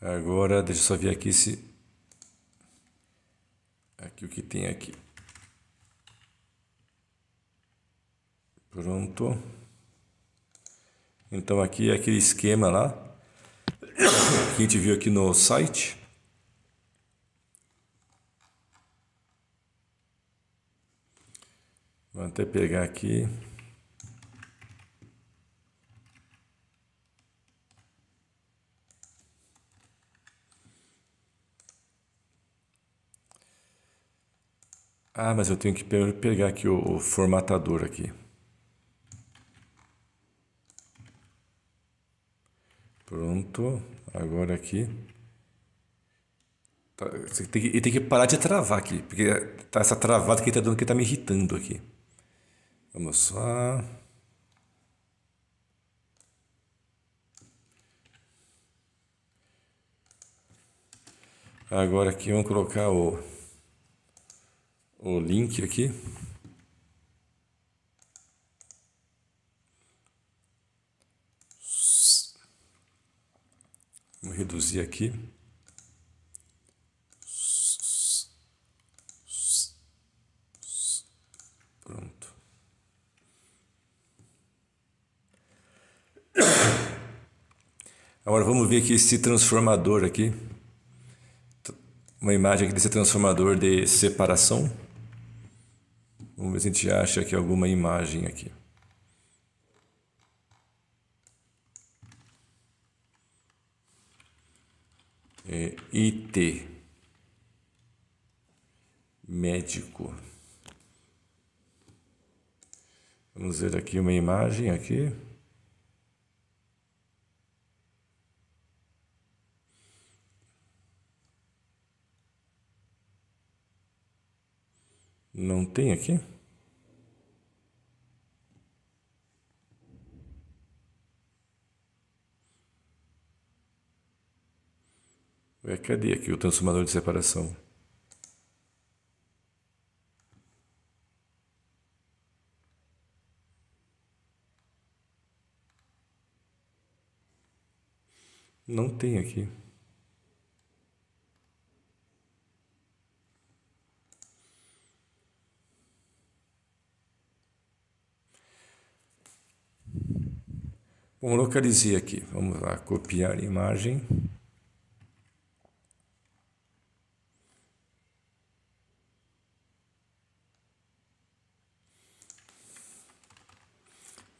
Agora, deixa eu só ver aqui se... Aqui o que tem aqui. Pronto. Então aqui é aquele esquema lá que a gente viu aqui no site. Vou até pegar aqui. Ah, mas eu tenho que pegar aqui o, o formatador aqui. Pronto, agora aqui. Tá, tem que, tem que parar de travar aqui, porque tá essa travada que ele tá dando que tá me irritando aqui. Vamos lá. Agora aqui vamos colocar o, o link aqui. Vamos reduzir aqui. Agora vamos ver aqui esse transformador aqui. Uma imagem aqui desse transformador de separação. Vamos ver se a gente acha aqui alguma imagem aqui. É, IT médico. Vamos ver aqui uma imagem aqui. Não tem aqui? É, cadê aqui o transformador de separação? Não tem aqui. Bom, localizei aqui. Vamos lá, copiar a imagem.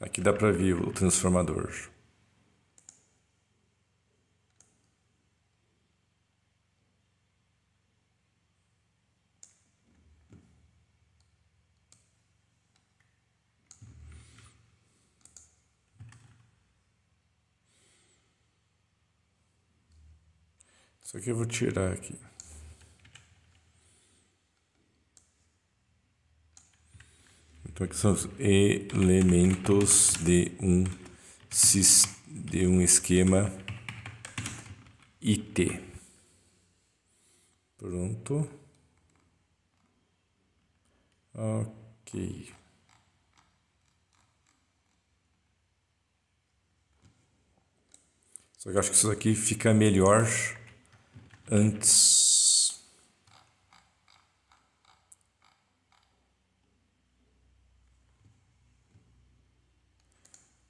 Aqui dá para ver o transformador. Isso aqui eu vou tirar aqui. Então aqui são os elementos de um, de um esquema IT. Pronto. Ok. Só que eu acho que isso aqui fica melhor antes.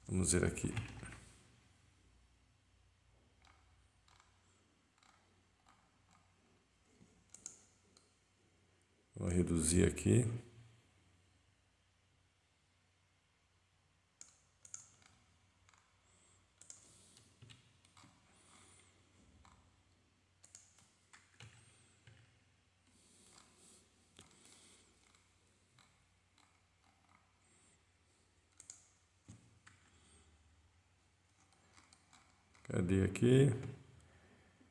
Vamos ver aqui. Vou reduzir aqui. Cadê aqui?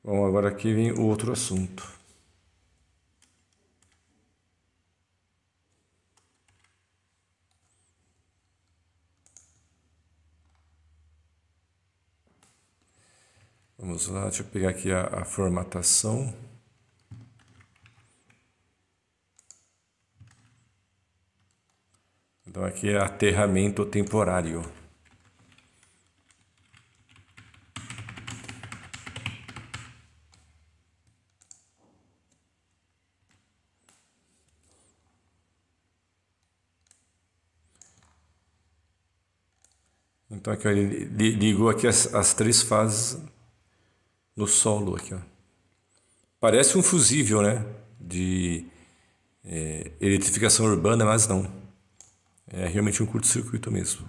Bom, agora aqui vem outro assunto. Vamos lá, deixa eu pegar aqui a, a formatação. Então aqui é aterramento temporário. Então aqui, ó, ele ligou aqui as, as três fases no solo aqui, ó. Parece um fusível, né? De é, eletrificação urbana, mas não. É realmente um curto-circuito mesmo.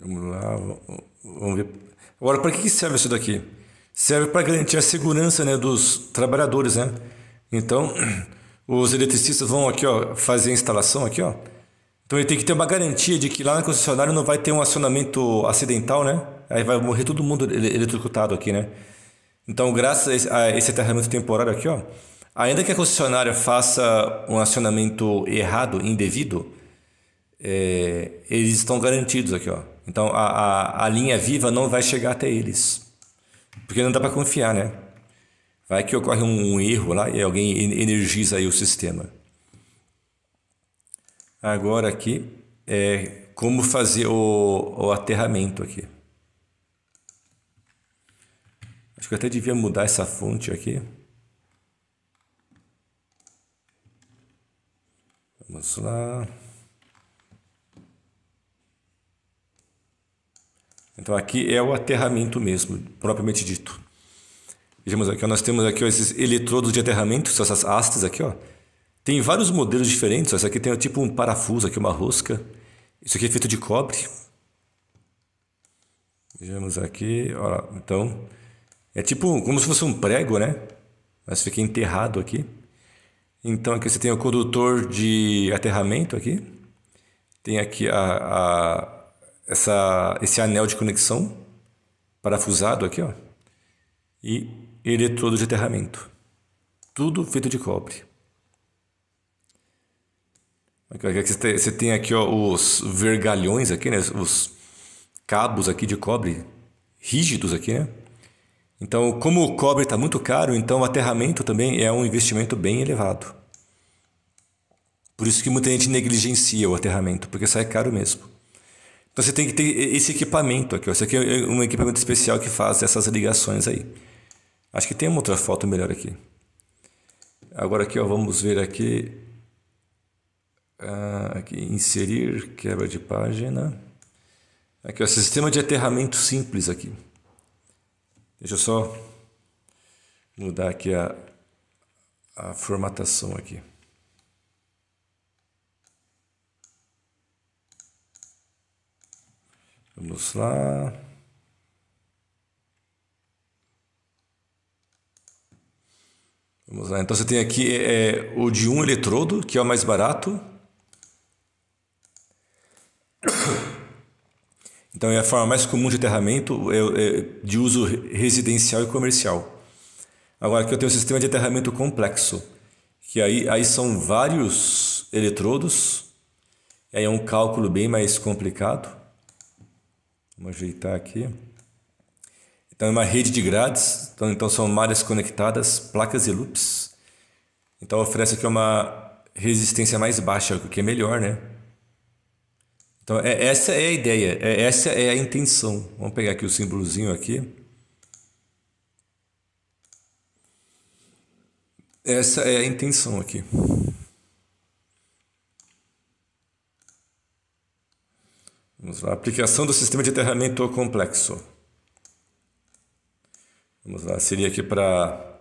Vamos lá, vamos ver. Agora, para que serve isso daqui? Serve para garantir a segurança né, dos trabalhadores, né? Então, Os eletricistas vão aqui, ó, fazer a instalação aqui, ó. Então ele tem que ter uma garantia de que lá na concessionária não vai ter um acionamento acidental, né? Aí vai morrer todo mundo eletrocutado aqui, né? Então, graças a esse aterramento temporário aqui, ó, ainda que a concessionária faça um acionamento errado, indevido, é, eles estão garantidos aqui, ó. Então a, a, a linha viva não vai chegar até eles. Porque não dá para confiar, né? Vai que ocorre um erro lá e alguém energiza aí o sistema. Agora aqui é como fazer o, o aterramento aqui. Acho que eu até devia mudar essa fonte aqui. Vamos lá. Então aqui é o aterramento mesmo, propriamente dito. Vejamos aqui, ó, nós temos aqui ó, esses eletrodos de aterramento, essas hastes aqui, ó. Tem vários modelos diferentes. Ó. Esse aqui tem tipo um parafuso, aqui uma rosca. Isso aqui é feito de cobre. Vejamos aqui, ó, então é tipo como se fosse um prego, né? Mas fica enterrado aqui. Então aqui você tem o condutor de aterramento aqui. Tem aqui a, a, essa, esse anel de conexão parafusado aqui, ó. E ele é todo de aterramento. Tudo feito de cobre. É é? Você tem aqui ó, os vergalhões aqui, né? Os cabos aqui de cobre rígidos aqui, né? Então, como o cobre está muito caro, então o aterramento também é um investimento bem elevado. Por isso que muita gente negligencia o aterramento, porque sai caro mesmo. Então você tem que ter esse equipamento aqui. Ó. Esse aqui é um equipamento especial que faz essas ligações aí. Acho que tem uma outra foto melhor aqui. Agora aqui, ó, vamos ver aqui. Ah, aqui inserir quebra de página. Aqui, o sistema de aterramento simples aqui. Deixa eu só mudar aqui a, a formatação aqui. Vamos lá. Vamos lá. Então você tem aqui é, é, o de um eletrodo, que é o mais barato. Então é a forma mais comum de aterramento é, é, de uso residencial e comercial. Agora aqui eu tenho um sistema de aterramento complexo, que aí, aí são vários eletrodos, aí é um cálculo bem mais complicado. Vamos ajeitar aqui. Então é uma rede de grades, então, então são malhas conectadas, placas e loops. Então oferece aqui uma resistência mais baixa, o que é melhor, né? Então é, essa é a ideia, é, essa é a intenção. Vamos pegar aqui o símbolozinho aqui. Essa é a intenção aqui. Vamos lá, aplicação do sistema de aterramento complexo. Vamos lá, seria aqui para.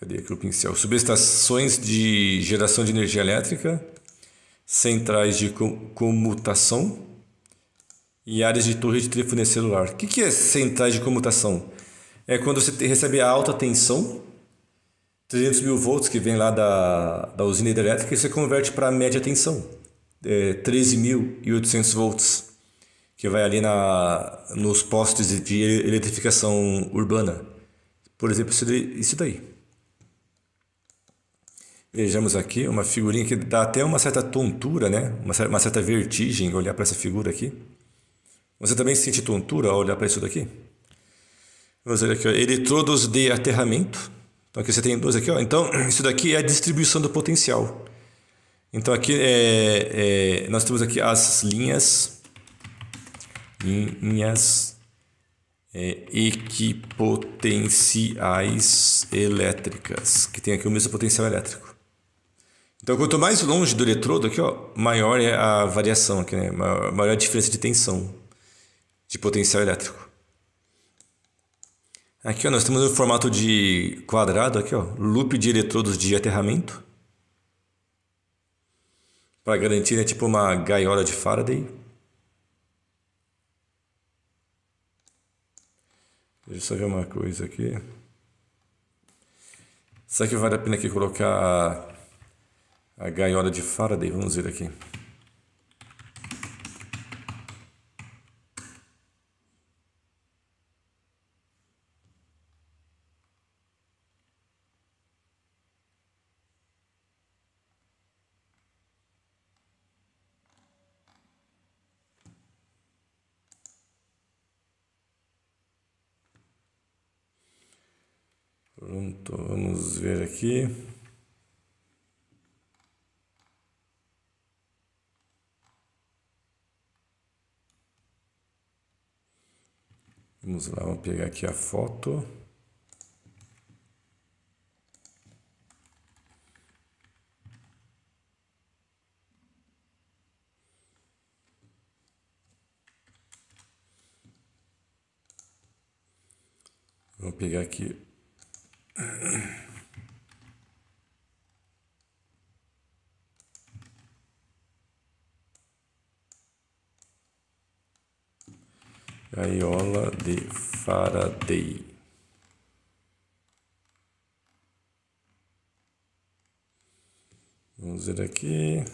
Cadê aqui o pincel? Subestações de geração de energia elétrica, centrais de comutação e áreas de torre de telefonia celular. O que, que é centrais de comutação? É quando você recebe a alta tensão, 300 mil volts que vem lá da, da usina hidrelétrica, e você converte para a média tensão, é, 13.800 volts que vai ali na, nos postes de eletrificação urbana. Por exemplo, isso daí. Vejamos aqui uma figurinha que dá até uma certa tontura, né? uma, certa vertigem olhar para essa figura aqui. Você também sente tontura ao olhar para isso daqui? Vamos olhar aqui, ó. eletrodos de aterramento. Então aqui você tem dois aqui, ó. Então isso daqui é a distribuição do potencial. Então aqui é, é nós temos aqui as linhas linhas é, equipotenciais elétricas, que tem aqui o mesmo potencial elétrico. Então, quanto mais longe do eletrodo aqui, ó, maior é a variação aqui, né? Maior, é a diferença de tensão de potencial elétrico. Aqui ó, nós temos o formato de quadrado aqui, ó, loop de eletrodos de aterramento para garantir né, tipo uma gaiola de Faraday. Deixa eu só ver uma coisa aqui. Será que vale a pena aqui colocar a, a gaiola de Faraday? Vamos ver aqui. aqui. Vamos lá, vamos pegar aqui a foto. vamos pegar aqui Gaiola de Faraday. Vamos ver aqui.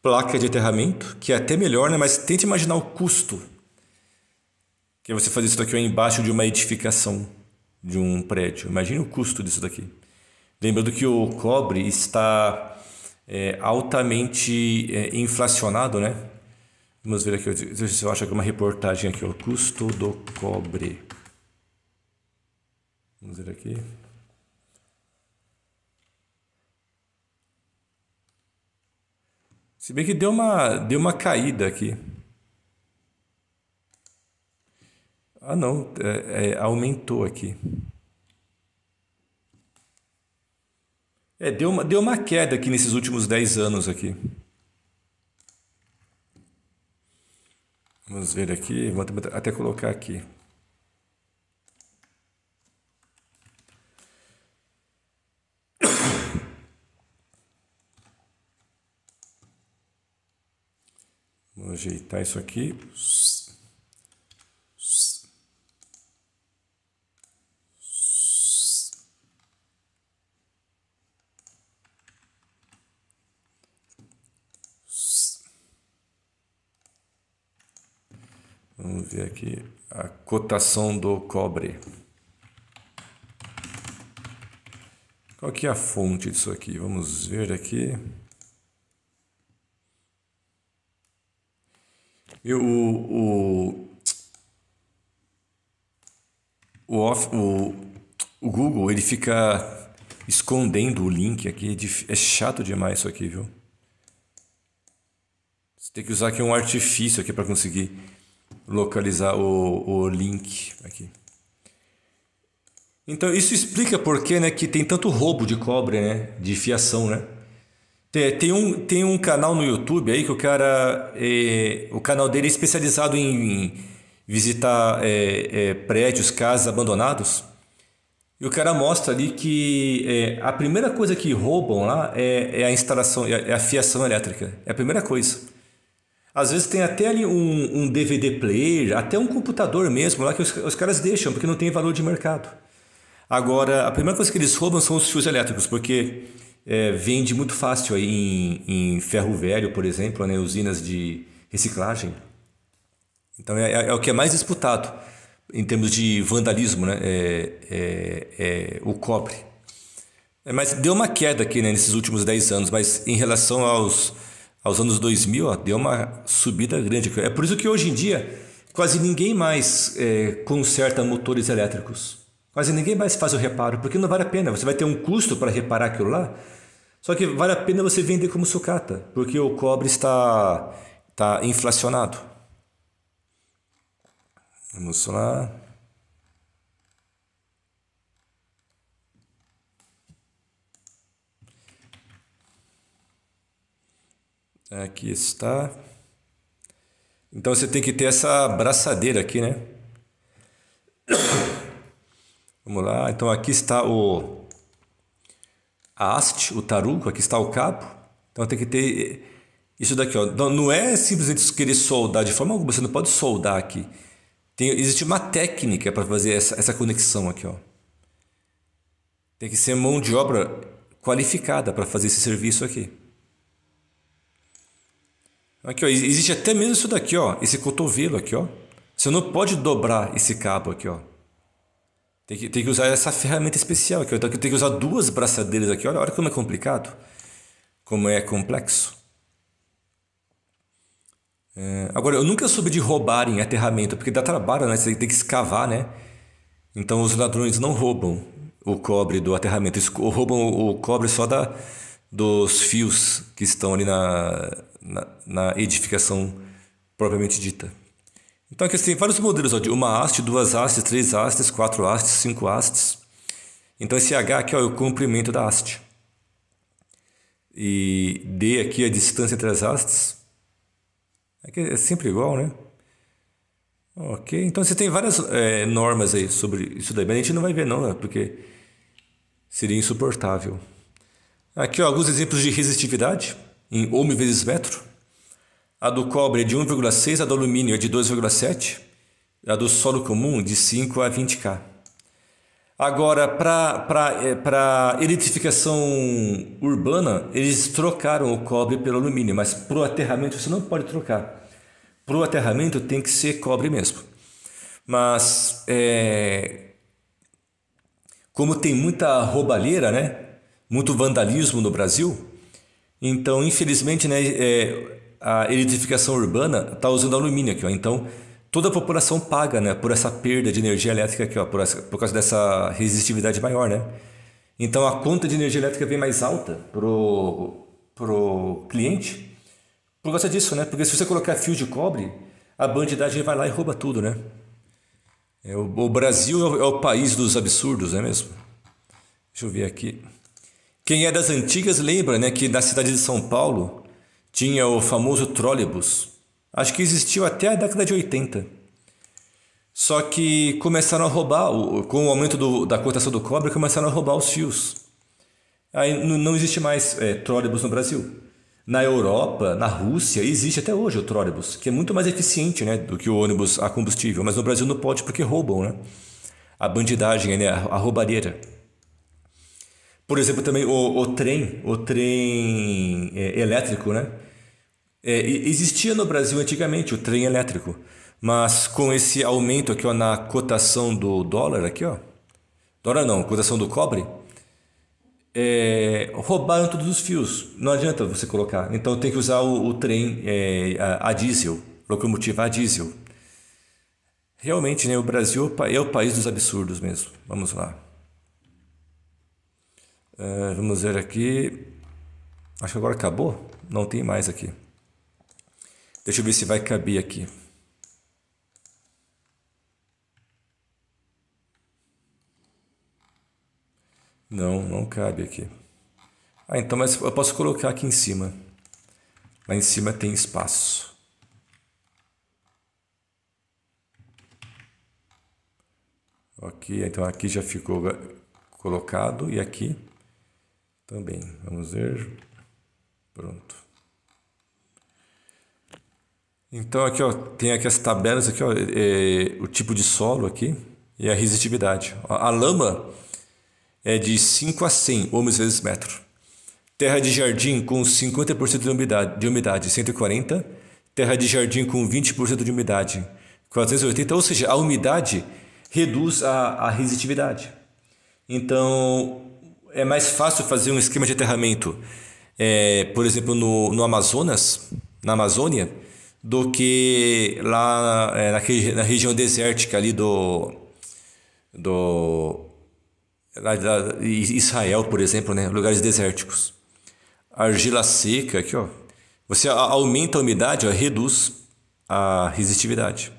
Placa de aterramento, que é até melhor, né? Mas tente imaginar o custo. Que é você fazer isso daqui embaixo de uma edificação, de um prédio. Imagine o custo disso daqui. Lembrando que o cobre está é, altamente é, inflacionado, né? Vamos ver aqui, eu acho aqui é uma reportagem aqui, o custo do cobre. Vamos ver aqui. Se bem que deu uma, deu uma caída aqui. Ah não, é, é, aumentou aqui. É, deu uma, deu uma queda aqui nesses últimos 10 anos aqui. Vamos ver aqui, vou até colocar aqui. Vou ajeitar isso aqui. ver aqui a cotação do cobre. Qual que é a fonte disso aqui? Vamos ver aqui. E o, o, o, off, o, o Google ele fica escondendo o link aqui. É, é chato demais isso aqui, viu? Você tem que usar aqui um artifício aqui para conseguir localizar o, o link aqui. Então isso explica por que, né, que tem tanto roubo de cobre, né, de fiação, né? Tem, tem, um, tem um canal no YouTube aí que o cara, é, o canal dele é especializado em, em visitar é, é, prédios, casas abandonados. E o cara mostra ali que é, a primeira coisa que roubam lá é, é a instalação, é, é a fiação elétrica. É a primeira coisa. Às vezes tem até ali um, um DVD player, até um computador mesmo lá que os, os caras deixam, porque não tem valor de mercado. Agora, a primeira coisa que eles roubam são os fios elétricos, porque é, vende muito fácil aí em, em ferro velho, por exemplo, né, usinas de reciclagem. Então é, é, é o que é mais disputado em termos de vandalismo, né, é, é, é o cobre. mas deu uma queda aqui né, nesses últimos 10 anos, mas em relação aos aos anos 2000, ó, deu uma subida grande. É por isso que hoje em dia quase ninguém mais é, conserta motores elétricos. Quase ninguém mais faz o reparo, porque não vale a pena. Você vai ter um custo para reparar aquilo lá. Só que vale a pena você vender como sucata, porque o cobre está, está inflacionado. Vamos lá. Aqui está. Então você tem que ter essa braçadeira aqui, né? Vamos lá. Então aqui está o a haste, o taruco. aqui está o cabo. Então tem que ter isso daqui, ó. Não, não é simplesmente querer soldar de forma alguma, você não pode soldar aqui. Tem, existe uma técnica para fazer essa, essa conexão aqui, ó. Tem que ser mão de obra qualificada para fazer esse serviço aqui. Aqui, ó, existe até mesmo isso daqui, ó, esse cotovelo aqui, ó. Você não pode dobrar esse cabo aqui, ó. Tem que, tem que usar essa ferramenta especial aqui, ó. Então, tem que usar duas braçadeiras aqui, olha, olha como é complicado. Como é complexo. É, agora, eu nunca soube de roubar em aterramento, porque dá trabalho, né? Você tem que escavar, né? Então, os ladrões não roubam o cobre do aterramento, eles roubam o cobre só da, dos fios que estão ali na, na, na edificação propriamente dita. Então aqui você tem assim, vários modelos ó, de uma haste, duas hastes, três hastes, quatro hastes, cinco hastes. Então esse H aqui ó, é o comprimento da haste. E D aqui é a distância entre as hastes. Aqui é sempre igual, né? Ok, então você tem várias é, normas aí sobre isso daí, mas a gente não vai ver não, né? porque seria insuportável. Aqui ó, alguns exemplos de resistividade em ohm vezes metro. A do cobre é de 1,6, a do alumínio é de 2,7, a do solo comum de 5 a 20K. Agora, para é, eletrificação urbana, eles trocaram o cobre pelo alumínio, mas para o aterramento você não pode trocar. Para o aterramento tem que ser cobre mesmo. Mas, é, como tem muita roubalheira, né? muito vandalismo no Brasil, então, infelizmente, né, é, a eletrificação urbana está usando alumínio aqui, ó. Então, toda a população paga, né, por essa perda de energia elétrica aqui, ó, por, essa, por causa dessa resistividade maior, né? Então, a conta de energia elétrica vem mais alta pro pro cliente por causa disso, né? Porque se você colocar fio de cobre, a bandidagem vai lá e rouba tudo, né? É, o, o Brasil é o, é o país dos absurdos, não é mesmo? Deixa eu ver aqui. Quem é das antigas lembra né, que na cidade de São Paulo tinha o famoso trólebus. Acho que existiu até a década de 80. Só que começaram a roubar, com o aumento do, da cotação do cobre, começaram a roubar os fios. Aí não existe mais é, trólebus no Brasil. Na Europa, na Rússia, existe até hoje o trólebus, que é muito mais eficiente né, do que o ônibus a combustível, mas no Brasil não pode porque roubam, né? A bandidagem, né, a roubalheira. Por exemplo, também o, o trem, o trem é, elétrico, né? É, existia no Brasil antigamente o trem elétrico, mas com esse aumento aqui ó, na cotação do dólar aqui, ó, dólar não, cotação do cobre, é, roubaram todos os fios. Não adianta você colocar. Então tem que usar o, o trem é, a, a, diesel, locomotiva a diesel. Realmente, né, o Brasil é o é país dos absurdos mesmo. Vamos lá. Uh, vamos ver aqui. Acho que agora acabou. Não tem mais aqui. Deixa eu ver se vai caber aqui. Não, não cabe aqui. Ah, então, mas eu posso colocar aqui em cima. Lá em cima tem espaço. Ok, então aqui já ficou colocado e aqui também. Vamos ver. Pronto. Então aqui ó, tem aqui as tabelas aqui, ó, é, o tipo de solo aqui e a resistividade. A lama é de 5 a 100 ohms vezes metro. Terra de jardim com 50% de umidade, de umidade, 140. Terra de jardim com 20% de umidade, 480. Ou seja, a umidade reduz a, a resistividade. Então, é mais fácil fazer um esquema de aterramento, é, por exemplo, no, no Amazonas, na Amazônia, do que lá é, na região desértica ali do. do lá, lá, Israel, por exemplo, né? lugares desérticos. Argila seca, aqui, ó. Você aumenta a umidade, ó, reduz a resistividade.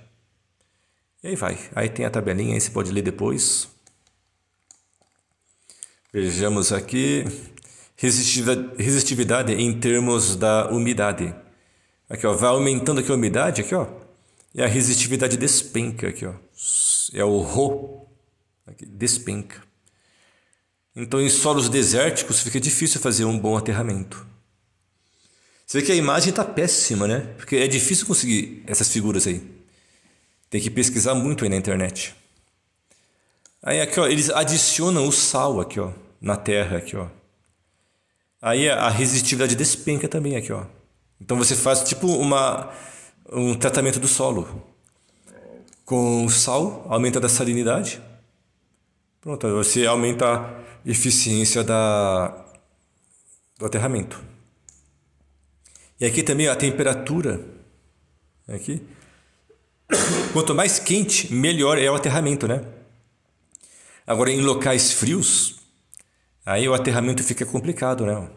E aí vai. Aí tem a tabelinha, aí você pode ler depois. Vejamos aqui resistividade em termos da umidade. Aqui, ó, vai aumentando aqui a umidade, aqui, ó. E a resistividade despenca aqui, ó. É o Rho. Aqui, despenca. Então, em solos desérticos fica difícil fazer um bom aterramento. Você vê que a imagem está péssima, né? Porque é difícil conseguir essas figuras aí. Tem que pesquisar muito aí na internet. Aí aqui, ó, eles adicionam o sal aqui, ó na terra aqui, ó. Aí a resistividade despenca também aqui, ó. Então você faz tipo uma um tratamento do solo. Com sal, aumenta a salinidade. Pronto, você aumenta a eficiência da do aterramento. E aqui também a temperatura aqui quanto mais quente, melhor é o aterramento, né? Agora em locais frios, Aí o aterramento fica complicado, né?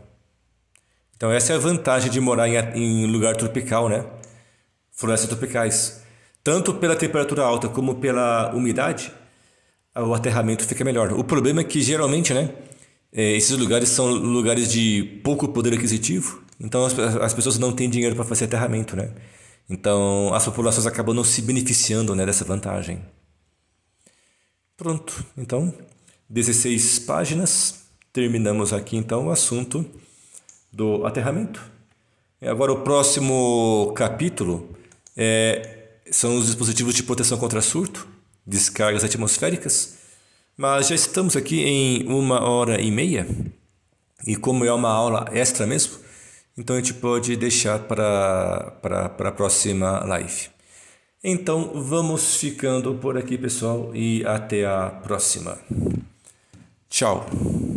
Então essa é a vantagem de morar em, em lugar tropical, né? Florestas tropicais. Tanto pela temperatura alta como pela umidade, o aterramento fica melhor. O problema é que geralmente, né? É, esses lugares são lugares de pouco poder aquisitivo, então as, as pessoas não têm dinheiro para fazer aterramento, né? Então as populações acabam não se beneficiando né, dessa vantagem. Pronto, então 16 páginas terminamos aqui então o assunto do aterramento. E agora o próximo capítulo é, são os dispositivos de proteção contra surto, descargas atmosféricas, mas já estamos aqui em uma hora e meia e como é uma aula extra mesmo, então a gente pode deixar para, para, para a próxima live. Então vamos ficando por aqui pessoal e até a próxima. Tchau!